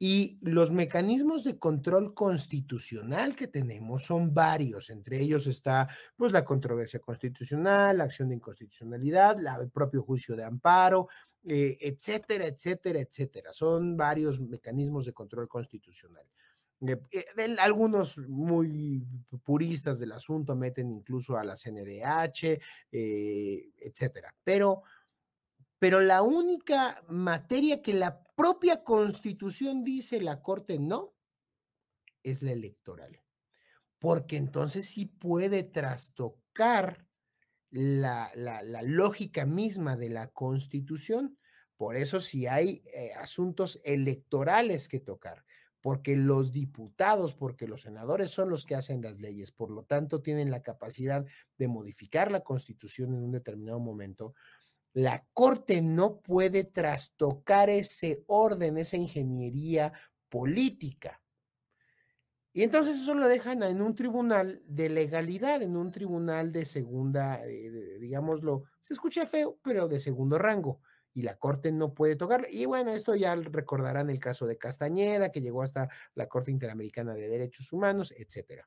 Y los mecanismos de control constitucional que tenemos son varios, entre ellos está pues la controversia constitucional, la acción de inconstitucionalidad, el propio juicio de amparo, eh, etcétera, etcétera, etcétera. Son varios mecanismos de control constitucional. Eh, eh, algunos muy puristas del asunto meten incluso a la CNDH, etcétera. Pero pero la única materia que la propia constitución dice la Corte no es la electoral, porque entonces sí puede trastocar la, lógica misma de la constitución. Por eso si hay eh, asuntos electorales que tocar, porque los diputados, porque los senadores son los que hacen las leyes, por lo tanto tienen la capacidad de modificar la constitución en un determinado momento, la Corte no puede trastocar ese orden, esa ingeniería política. Y entonces eso lo dejan en un tribunal de legalidad, en un tribunal de segunda, eh, digámoslo, se escucha feo, pero de segundo rango. Y la Corte no puede tocarlo. Y bueno, esto ya recordarán el caso de Castañeda, que llegó hasta la Corte Interamericana de Derechos Humanos, etc.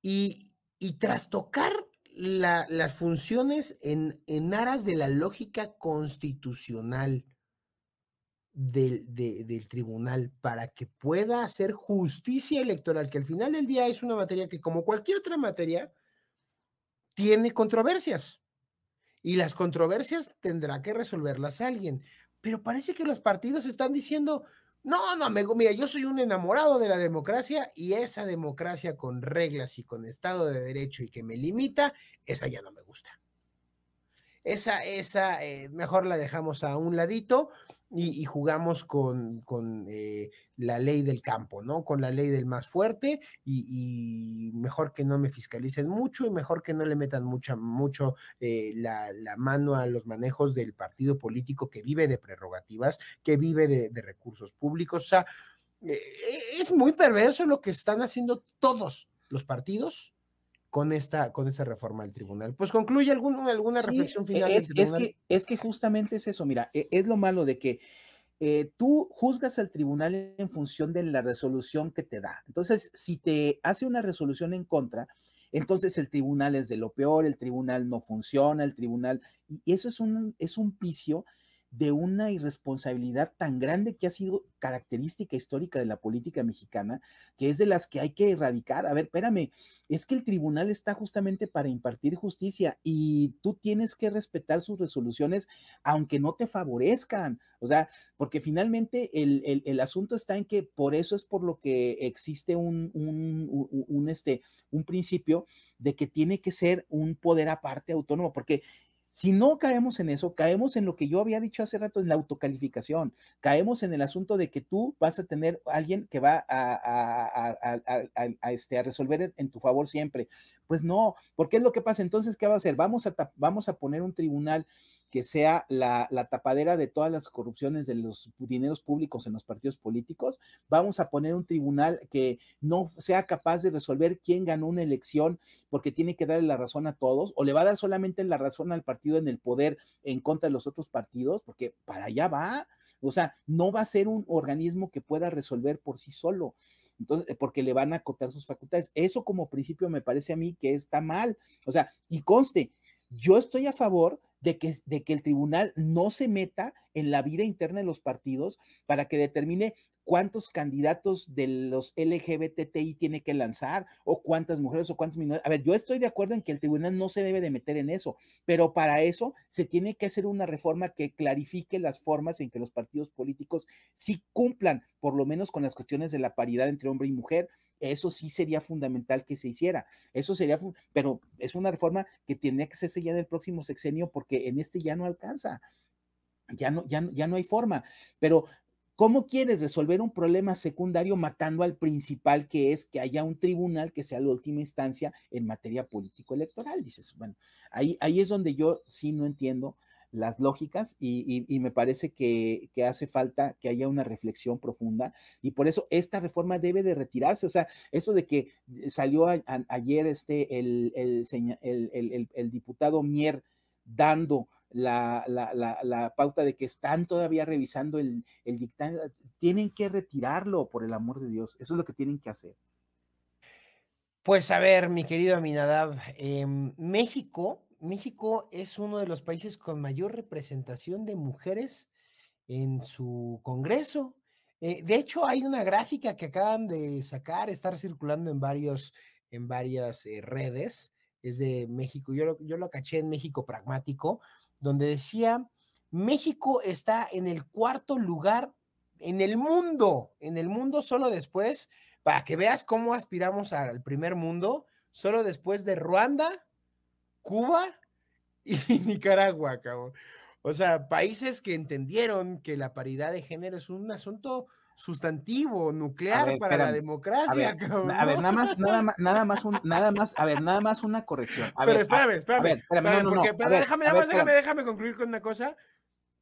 Y, y trastocar las funciones en, en, aras de la lógica constitucional del, del tribunal para que pueda hacer justicia electoral, que al final del día es una materia que, como cualquier otra materia, tiene controversias. Y las controversias tendrá que resolverlas alguien. Pero parece que los partidos están diciendo, no, no, me, mira, yo soy un enamorado de la democracia y esa democracia con reglas y con Estado de Derecho y que me limita, esa ya no me gusta. Esa, esa, eh, mejor la dejamos a un ladito y, jugamos con, eh, la ley del campo, ¿no? Con la ley del más fuerte y, mejor que no me fiscalicen mucho y mejor que no le metan mucha, mucho eh, la, mano a los manejos del partido político que vive de prerrogativas, que vive de, recursos públicos. O sea, eh, es muy perverso lo que están haciendo todos los partidos con esta, con esa reforma del tribunal. Pues concluye alguna alguna reflexión e final. Es, que, es que justamente es eso, mira, e, es lo malo de que eh, tú juzgas al tribunal en función de la resolución que te da. Entonces, si te hace una resolución en contra, entonces el tribunal es de lo peor, el tribunal no funciona, el tribunal, y eso es un, es un de una irresponsabilidad tan grande que ha sido característica histórica de la política mexicana, que es de las que hay que erradicar. A ver, espérame, es que el tribunal está justamente para impartir justicia y tú tienes que respetar sus resoluciones aunque no te favorezcan. O sea, porque finalmente el, asunto está en que por eso es por lo que existe este, un principio de que tiene que ser un poder aparte autónomo, porque si no caemos en eso, caemos en lo que yo había dicho hace rato, en la autocalificación, caemos en el asunto de que tú vas a tener alguien que va a, este, resolver en tu favor siempre. Pues no, porque es lo que pasa. Entonces, ¿qué va a hacer? Vamos a, vamos a poner un tribunal que sea la, tapadera de todas las corrupciones de los dineros públicos en los partidos políticos. Vamos a poner un tribunal que no sea capaz de resolver quién ganó una elección porque tiene que darle la razón a todos o le va a dar solamente la razón al partido en el poder en contra de los otros partidos, porque para allá va. O sea, no va a ser un organismo que pueda resolver por sí solo. Entonces, porque le van a acotar sus facultades. Eso como principio me parece a mí que está mal. O sea, y conste, yo estoy a favor de que, de que el tribunal no se meta en la vida interna de los partidos para que determine cuántos candidatos de los LGBTI tiene que lanzar, o cuántas mujeres, o cuántas minorías. A ver, yo estoy de acuerdo en que el tribunal no se debe de meter en eso, pero para eso se tiene que hacer una reforma que clarifique las formas en que los partidos políticos sí cumplan, por lo menos con las cuestiones de la paridad entre hombre y mujer, eso sí sería fundamental que se hiciera. Eso sería, pero es una reforma que tiene que hacerse ya en el próximo sexenio porque en este ya no alcanza. Ya no, ya, ya no hay forma. Pero ¿Cómo quieres resolver un problema secundario matando al principal, que es que haya un tribunal que sea la última instancia en materia político-electoral? Dices, bueno, ahí, ahí es donde yo sí no entiendo las lógicas y, me parece que, hace falta que haya una reflexión profunda y por eso esta reforma debe de retirarse. O sea, eso de que salió ayer este, el diputado Mier dando la, pauta de que están todavía revisando el, el dictamen. Tienen que retirarlo, por el amor de Dios. Eso es lo que tienen que hacer. Pues a ver, mi querido Aminadab, em, México, México es uno de los países con mayor representación de mujeres en su Congreso. Eh, de hecho, hay una gráfica que acaban de sacar, está circulando en, varios, en varias eh, redes. Es de México, yo yo lo caché en México Pragmático, donde decía, México está en el cuarto lugar en el mundo, en el mundo solo después, para que veas cómo aspiramos al primer mundo, solo después de Ruanda, Cuba *laughs* y Nicaragua, cabrón. O sea, países que entendieron que la paridad de género es un asunto sustantivo nuclear para la democracia, *laughs* a ver, nada más, nada más, nada más, nada más, a ver, nada más una corrección. A pero ver, espérame, espérame. espérame, no, no, no, déjame, déjame, déjame concluir con una cosa.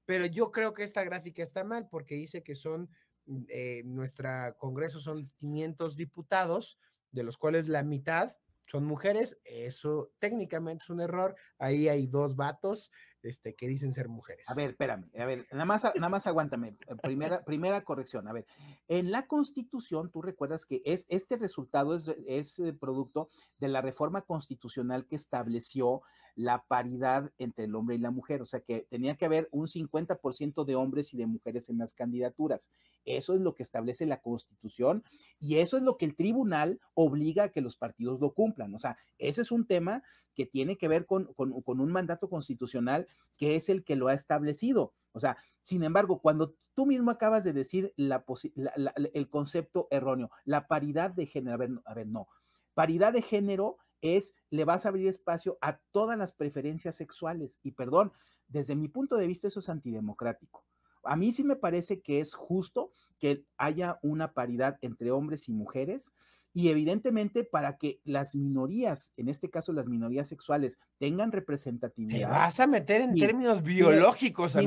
Pero yo creo que esta gráfica está mal porque dice que son, mm, eh, nuestro Congreso son 500 diputados, de los cuales la mitad son mujeres. Eso técnicamente es un error. Ahí hay dos vatos este, que dicen ser mujeres. A ver, espérame, a ver, nada más, nada más aguántame. Eh, primera, primera corrección, a ver, en la Constitución, tú recuerdas que es, este resultado es, es eh, producto de la reforma constitucional que estableció la paridad entre el hombre y la mujer, o sea que tenía que haber un 50% de hombres y de mujeres en las candidaturas. Eso es lo que establece la Constitución y eso es lo que el tribunal obliga a que los partidos lo cumplan. O sea, ese es un tema que tiene que ver con, un mandato constitucional que es el que lo ha establecido. O sea, sin embargo, cuando tú mismo acabas de decir la el concepto erróneo, la paridad de género, a ver, a ver, no. Paridad de género es le vas a abrir espacio a todas las preferencias sexuales. Y perdón, desde mi punto de vista eso es antidemocrático. A mí sí me parece que es justo que haya una paridad entre hombres y mujeres y evidentemente para que las minorías, en este caso las minorías sexuales, tengan representatividad. Te vas a meter en términos biológicos, a,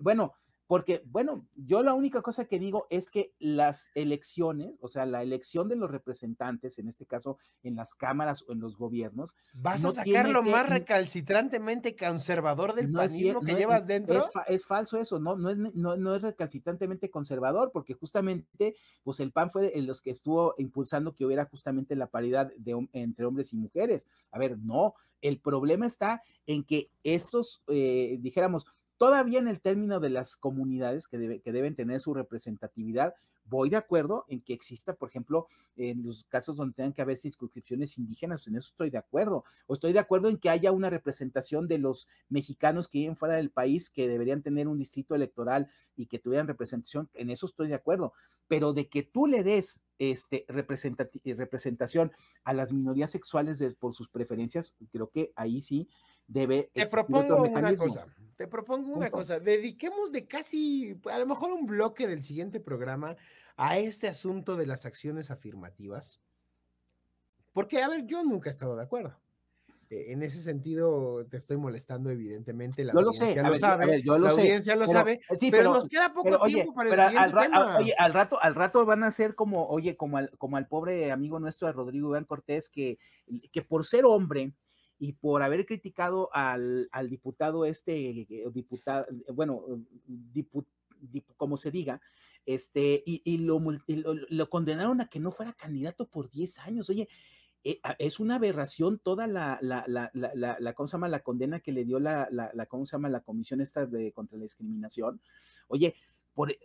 bueno, porque, bueno, yo la única cosa que digo es que las elecciones, o sea, la elección de los representantes, en este caso en las cámaras o en los gobiernos. Vas a sacar lo más recalcitrantemente conservador del no que llevas dentro. Es, falso eso, no, no, es, recalcitrantemente conservador, porque justamente, pues el PAN fue de los que estuvo impulsando que hubiera justamente la paridad de, entre hombres y mujeres. A ver, no, el problema está en que estos, eh, dijéramos, Todavía en el término de las comunidades que, deben tener su representatividad, voy de acuerdo en que exista, por ejemplo, en los casos donde tengan que haber circunscripciones indígenas, en eso estoy de acuerdo. O estoy de acuerdo en que haya una representación de los mexicanos que viven fuera del país, que deberían tener un distrito electoral y que tuvieran representación, en eso estoy de acuerdo. Pero de que tú le des este, representación a las minorías sexuales por sus preferencias, creo que ahí sí debe te propongo Una cosa. Te propongo una cosa, dediquemos de casi, a lo mejor un bloque del siguiente programa a este asunto de las acciones afirmativas, porque, a ver, yo nunca he estado de acuerdo. E, en ese sentido, te estoy molestando, evidentemente. La yo lo sé, lo sabe, la audiencia lo sabe, pero, nos queda poco tiempo para el siguiente al, tema. al rato, al rato van a ser como, oye, como al, como al pobre amigo nuestro, de Rodrigo Iván Cortés, que, que por ser hombre, y por haber criticado al, diputado este, eh, diputado, eh, bueno, como se diga, este, y, lo, lo, condenaron a que no fuera candidato por 10 años. Oye, eh, es una aberración toda la, la, la, la, la ¿cómo se llama? La condena que le dio la, la, ¿cómo se llama? La comisión esta de contra la discriminación. Oye, porque,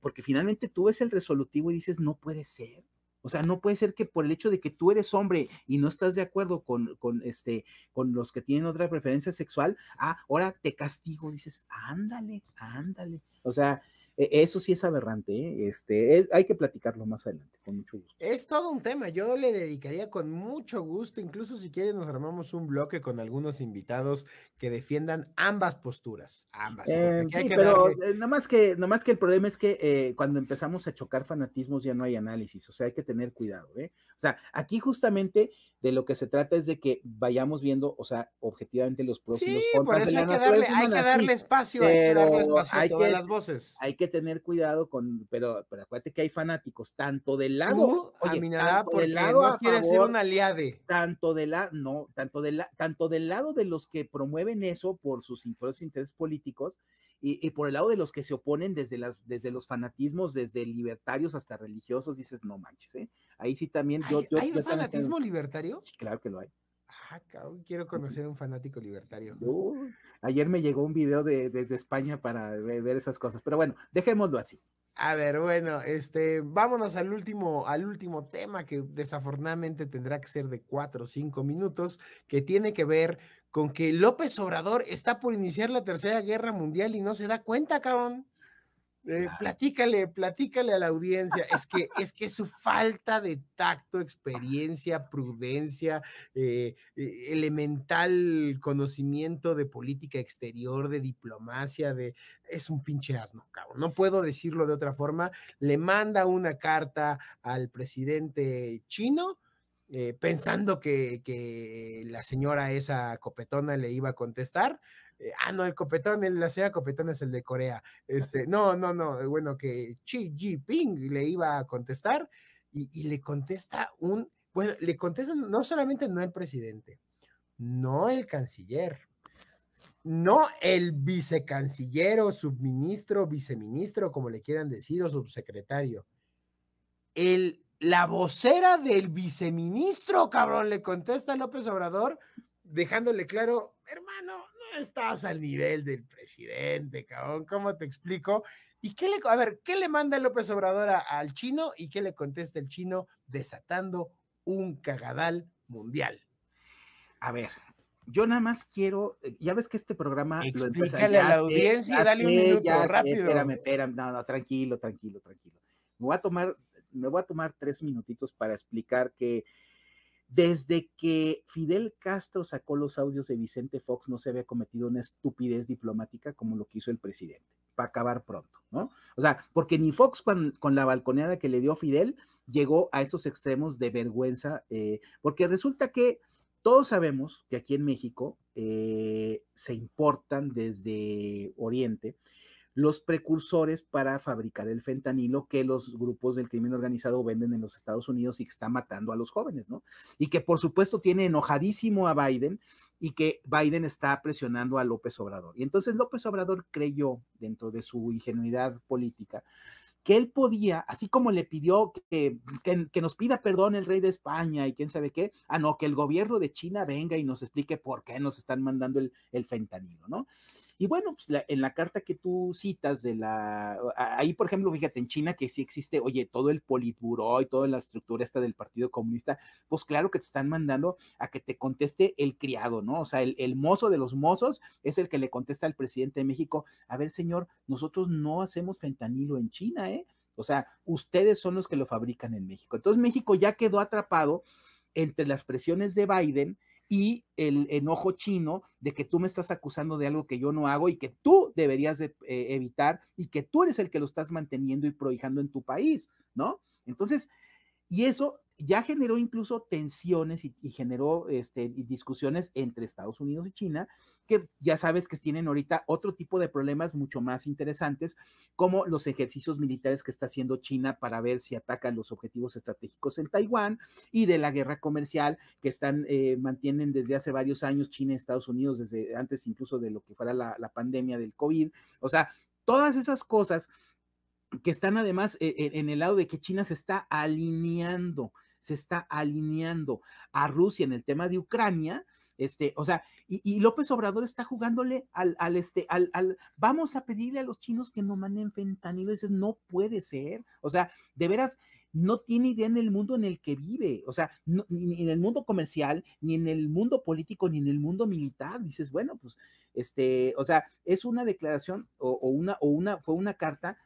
porque finalmente tú ves el resolutivo y dices, no puede ser. O sea, no puede ser que por el hecho de que tú eres hombre y no estás de acuerdo con, con, este, con los que tienen otra preferencia sexual, ah, ahora te castigo, dices, ándale, ándale. O sea, e, eso sí es aberrante, ¿eh? este, hay que platicarlo más adelante, con mucho gusto. Es todo un tema, yo le dedicaría con mucho gusto, incluso si quieres nos armamos un bloque con algunos invitados que defiendan ambas posturas, ambas. Eh, pero eh, no más que, que el problema es que cuando empezamos a chocar fanatismos ya no hay análisis, o sea, hay que tener cuidado, ¿eh? O sea, aquí justamente de lo que se trata es de que vayamos viendo, o sea, objetivamente los próximos y Por eso hay, que darle, espacio, hay que darle espacio a todas las voces. Hay que tener cuidado con, pero, acuérdate que hay fanáticos, tanto del lado, oye, tanto del lado Tanto de la, no, tanto de tanto del lado de los que promueven eso por sus intereses políticos, y, por el lado de los que se oponen desde, las, desde los fanatismos, desde libertarios hasta religiosos, dices, no manches, ¿eh? Ahí sí también ¿Hay, un fanatismo libertario? claro que lo hay. Ah, quiero conocer a un fanático libertario. ayer me llegó un video de, desde España para ver esas cosas, pero bueno, dejémoslo así. A ver, bueno, este, vámonos al último, al último tema que desafortunadamente tendrá que ser de cuatro o cinco minutos, que tiene que ver con que López Obrador está por iniciar la tercera guerra mundial y no se da cuenta, cabrón. Eh, platícale, platícale a la audiencia. Es que, es que su falta de tacto, experiencia, prudencia, eh, eh, elemental conocimiento de política exterior, de diplomacia, de es un pinche asno, cabrón. No puedo decirlo de otra forma. Le manda una carta al presidente chino eh, pensando que, la señora esa copetona le iba a contestar. Eh, ah, no, el copetón, la señora copetona es el de Corea. Este, no, no, no, eh, bueno, que Xi Jinping le iba a contestar y, y le contesta un, bueno, le contesta no solamente no el presidente, no el canciller, no el vicecanciller o subministro, viceministro, como le quieran decir, o subsecretario, el la vocera del viceministro, cabrón, le contesta López Obrador, dejándole claro, hermano, no estás al nivel del presidente, cabrón, ¿cómo te explico? ¿Y qué le, a ver, qué le manda López Obrador al chino y qué le contesta el chino desatando un cagadal mundial? A ver, yo nada más quiero, eh, ya ves que este programa Explícale a la audiencia, dale un minuto rápido. espérame, espérame, no, no, tranquilo, tranquilo, tranquilo. Me voy a tomar me voy a tomar tres minutitos para explicar que desde que Fidel Castro sacó los audios de Vicente Fox no se había cometido una estupidez diplomática como lo que hizo el presidente para acabar pronto, ¿no? O sea, porque ni Fox con, la balconeada que le dio Fidel llegó a estos extremos de vergüenza, eh, porque resulta que todos sabemos que aquí en México eh, se importan desde Oriente los precursores para fabricar el fentanilo que los grupos del crimen organizado venden en los Estados Unidos y que está matando a los jóvenes, ¿no? Y que por supuesto tiene enojadísimo a Biden y que Biden está presionando a López Obrador. Y entonces López Obrador creyó, dentro de su ingenuidad política, que él podía, así como le pidió que, que, nos pida perdón el rey de España y quién sabe qué, ah, no, que el gobierno de China venga y nos explique por qué nos están mandando el fentanilo, ¿no? Y bueno, pues en la carta que tú citas de la, ahí por ejemplo, fíjate, en China que sí existe, oye, todo el politburó y toda la estructura esta del Partido Comunista, pues claro que te están mandando a que te conteste el criado, ¿no? O sea, el, el mozo de los mozos es el que le contesta al presidente de México, a ver señor, nosotros no hacemos fentanilo en China, ¿eh? O sea, ustedes son los que lo fabrican en México. Entonces México ya quedó atrapado entre las presiones de Biden y el enojo chino de que tú me estás acusando de algo que yo no hago y que tú deberías eh, evitar y que tú eres el que lo estás manteniendo y prohijando en tu país, ¿no? Entonces, y eso ya generó incluso tensiones y, generó este, discusiones entre Estados Unidos y China, que ya sabes que tienen ahorita otro tipo de problemas mucho más interesantes, como los ejercicios militares que está haciendo China para ver si ataca los objetivos estratégicos en Taiwán y de la guerra comercial que están, eh, mantienen desde hace varios años China y Estados Unidos, desde antes incluso de lo que fuera la, la pandemia del COVID. O sea, todas esas cosas que están además eh, en el lado de que China se está alineando se está alineando a Rusia en el tema de Ucrania, este, o sea, y, López Obrador está jugándole al, al este, al, vamos a pedirle a los chinos que no manden fentanilo, y dices, no puede ser, o sea, de veras, no tiene idea en el mundo en el que vive, o sea, ni, en el mundo comercial, ni en el mundo político, ni en el mundo militar, dices, bueno, pues, este, o sea, es una declaración o, o una, o una, fue una carta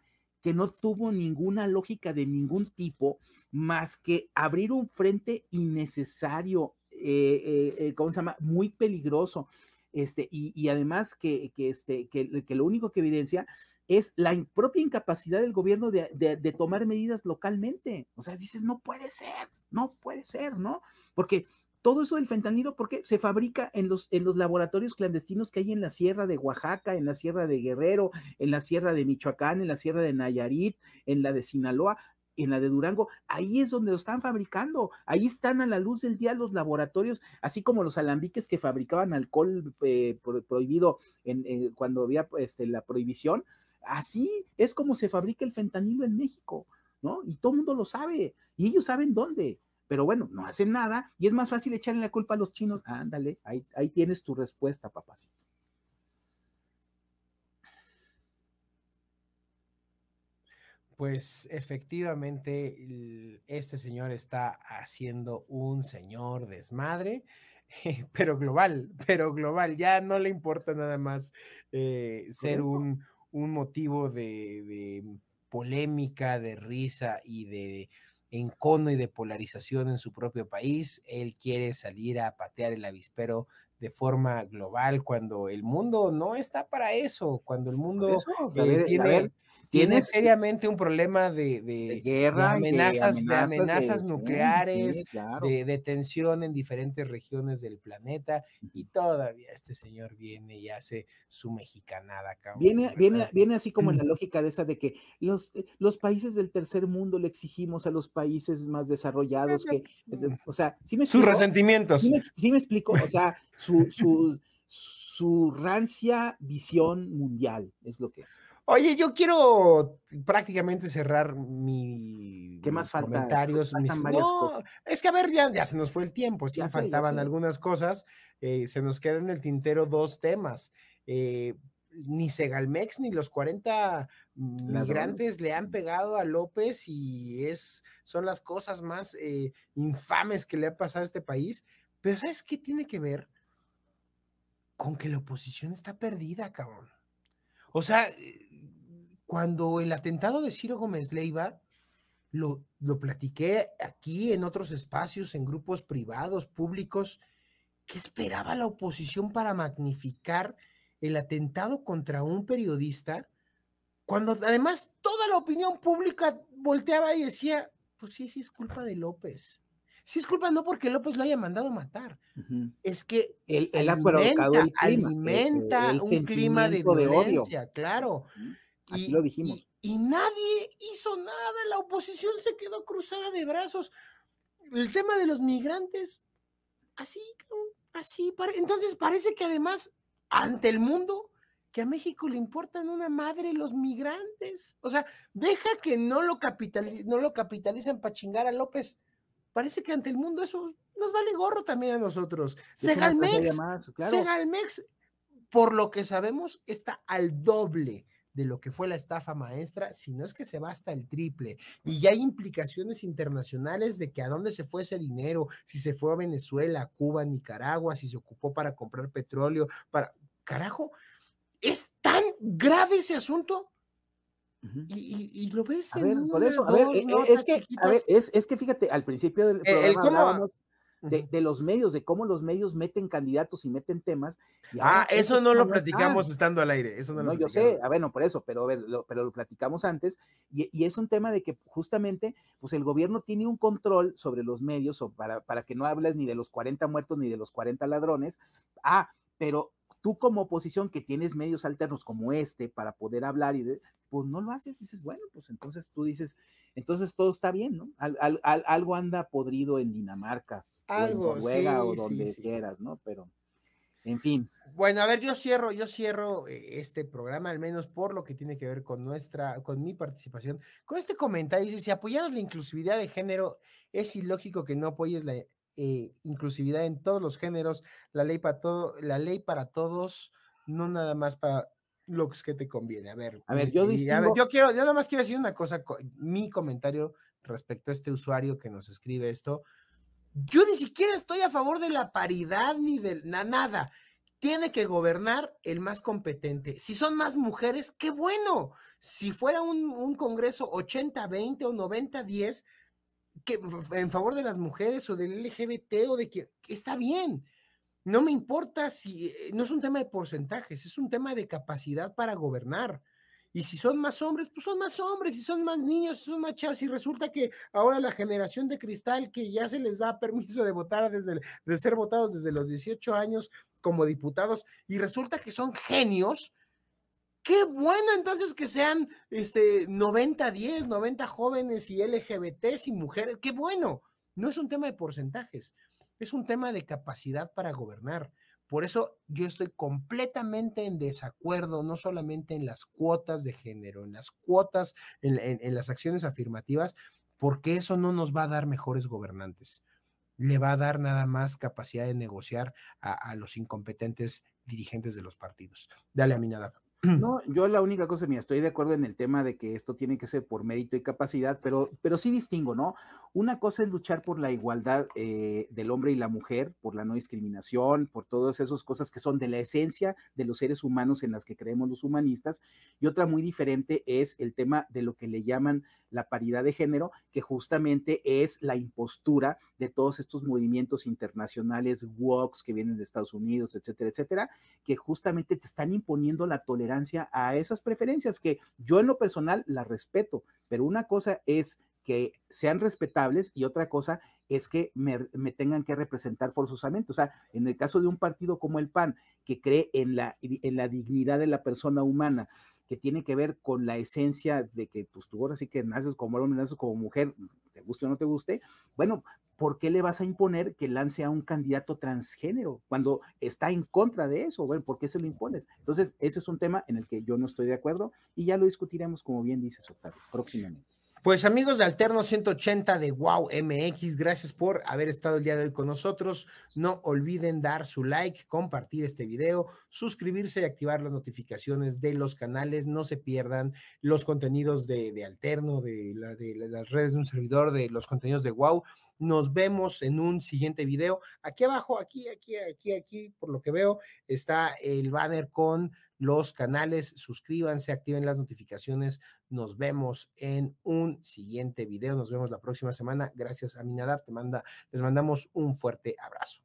que no tuvo ninguna lógica de ningún tipo más que abrir un frente innecesario, eh, eh, eh, ¿cómo se llama? Muy peligroso. Este, y, además que, este, que, lo único que evidencia es la propia incapacidad del gobierno de, de, tomar medidas localmente. O sea, dices, no puede ser, no puede ser, ¿no? Porque todo eso del fentanilo, ¿por qué? Se fabrica en los, en los laboratorios clandestinos que hay en la Sierra de Oaxaca, en la Sierra de Guerrero, en la Sierra de Michoacán, en la Sierra de Nayarit, en la de Sinaloa en la de Durango, ahí es donde lo están fabricando, ahí están a la luz del día los laboratorios, así como los alambiques que fabricaban alcohol eh, prohibido en, eh, cuando había este, la prohibición, así es como se fabrica el fentanilo en México, ¿no? Y todo el mundo lo sabe, y ellos saben dónde, pero bueno, no hacen nada y es más fácil echarle la culpa a los chinos. Ándale, ahí, tienes tu respuesta, papacito. Pues efectivamente, este señor está haciendo un señor desmadre, *laughs* pero global, pero global, ya no le importa nada más eh, ser un, motivo de, polémica, de risa y de cono y de polarización en su propio país. Él quiere salir a patear el avispero de forma global cuando el mundo no está para eso, cuando el mundo eh, tiene tiene este seriamente un problema de, guerra, amenazas, nucleares, de, tensión en diferentes regiones del planeta y todavía este señor viene y hace su mexicanada. viene, viene, viene así como en la *clears throat* lógica de esa de que eh, los, países del tercer mundo le exigimos a los países más desarrollados que, eh, o sea, sí me sus resentimientos. Sí me, explico, o sea, su rancia visión mundial es lo que es. Oye, yo quiero prácticamente cerrar mi ¿Qué más mis comentarios. Mis... No, es que a ver, ya, se nos fue el tiempo, sí, faltaban algunas cosas. Eh, se nos quedan en el tintero dos temas. Eh, ni Segalmex ni los 40 migrantes le han pegado a López y es, son las cosas más eh, infames que le ha pasado a este país. Pero ¿sabes qué tiene que ver? Con que la oposición está perdida, cabrón. O sea, eh, cuando el atentado de Ciro Gómez Leiva, lo, platiqué aquí en otros espacios, en grupos privados, públicos, ¿qué esperaba la oposición para magnificar el atentado contra un periodista? Cuando además toda la opinión pública volteaba y decía, pues sí, sí es culpa de López. Sí es culpa no porque López lo haya mandado a matar, es que él, ha el alimenta un clima de, violencia, claro. y, lo dijimos. Y, nadie hizo nada, la oposición se quedó cruzada de brazos. El tema de los migrantes, así, así, entonces parece que además, ante el mundo, que a México le importan una madre los migrantes. O sea, deja que no lo, capitalicen no lo capitalizan para chingar a López parece que ante el mundo eso nos vale gorro también a nosotros. Segalmex, Segalmex, por lo que sabemos, está al doble de lo que fue la estafa maestra, si no es que se va hasta el triple. Y ya hay implicaciones internacionales de que a dónde se fue ese dinero, si se fue a Venezuela, Cuba, Nicaragua, si se ocupó para comprar petróleo, para... Carajo, es tan grave ese asunto y, lo ves en es que, fíjate, al principio del e, programa de, los medios, de cómo los medios meten candidatos y meten temas. ah, eso no lo platicamos estando al aire, eso no, no yo sé, ver, ah, bueno, por eso, pero, lo, pero lo platicamos antes y, es un tema de que justamente pues el gobierno tiene un control sobre los medios para, para que no hables ni de los 40 muertos ni de los 40 ladrones. Ah, pero tú como oposición que tienes medios alternos como este para poder hablar y pues no lo haces, dices, bueno, pues entonces tú dices, entonces todo está bien, ¿no? algo anda podrido en Dinamarca, algo, o o donde quieras, ¿no? Pero, en fin. Bueno, a ver, yo cierro, yo cierro eh, este programa, al menos por lo que tiene que ver con nuestra, con mi participación, con este comentario, dice, si apoyaras la inclusividad de género, es ilógico que no apoyes la eh, inclusividad en todos los géneros, la ley para todo, la ley para todos, no nada más para lo que te conviene. A ver, a ver, yo, yo quiero, yo nada más quiero decir una cosa, mi comentario respecto a este usuario que nos escribe esto. Yo ni siquiera estoy a favor de la paridad ni de nada. Tiene que gobernar el más competente. Si son más mujeres, qué bueno. Si fuera un, un Congreso 80-20 o 90-10, que en favor de las mujeres o del LGBT o de que está bien no me importa si eh, no es un tema de porcentajes, es un tema de capacidad para gobernar. Y si son más hombres, pues son más hombres, si son más niños, son más chavos, y resulta que ahora la generación de cristal que ya se les da *laughs* permiso de votar desde de ser votados desde los 18 años como diputados y resulta que son genios. Qué bueno entonces que sean este 90 10, 90 jóvenes y LGBTs y mujeres, qué bueno. No es un tema de porcentajes, es un tema de capacidad para gobernar. Por eso yo estoy completamente en desacuerdo, no solamente en las cuotas de género, en las cuotas, en, las acciones afirmativas, porque eso no nos va a dar mejores gobernantes. Le va a dar nada más capacidad de negociar a, a los incompetentes dirigentes de los partidos. Dale a mi nada. No, yo la única cosa, mira, estoy de acuerdo en el tema de que esto tiene que ser por mérito y capacidad, pero, pero sí distingo, ¿no? Una cosa es luchar por la igualdad eh, del hombre y la mujer, por la no discriminación, por todas esas cosas que son de la esencia de los seres humanos en las que creemos los humanistas, y otra muy diferente es el tema de lo que le llaman la paridad de género, que justamente es la impostura de todos estos movimientos internacionales, WOCs que vienen de Estados Unidos, etcétera, etcétera, que justamente te están imponiendo la tolerancia a esas preferencias que yo en lo personal las respeto, pero una cosa es que sean respetables y otra cosa es que me, me, tengan que representar forzosamente. O sea, en el caso de un partido como el PAN, que cree en la, en la dignidad de la persona humana, que tiene que ver con la esencia de que pues, tú ahora sí que naces como hombre, naces como mujer, te guste o no te guste, bueno, ¿por qué le vas a imponer que lance a un candidato transgénero cuando está en contra de eso? Bueno, ¿por qué se lo impones? Entonces, ese es un tema en el que yo no estoy de acuerdo y ya lo discutiremos, como bien dices, Octavio, próximamente. Pues amigos de Alterno 180 de Wow MX, gracias por haber estado el día de hoy con nosotros. No olviden dar su like, compartir este video, suscribirse y activar las notificaciones de los canales. No se pierdan los contenidos de, Alterno, de, de, las redes de un servidor, de los contenidos de Wow. Nos vemos en un siguiente video. Aquí abajo, aquí, aquí, aquí, aquí, por lo que veo, está el banner con los canales. Suscríbanse, activen las notificaciones. Nos vemos en un siguiente video. Nos vemos la próxima semana. Gracias a Minadar. Te manda, les mandamos un fuerte abrazo.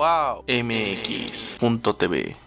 wow. mx.tv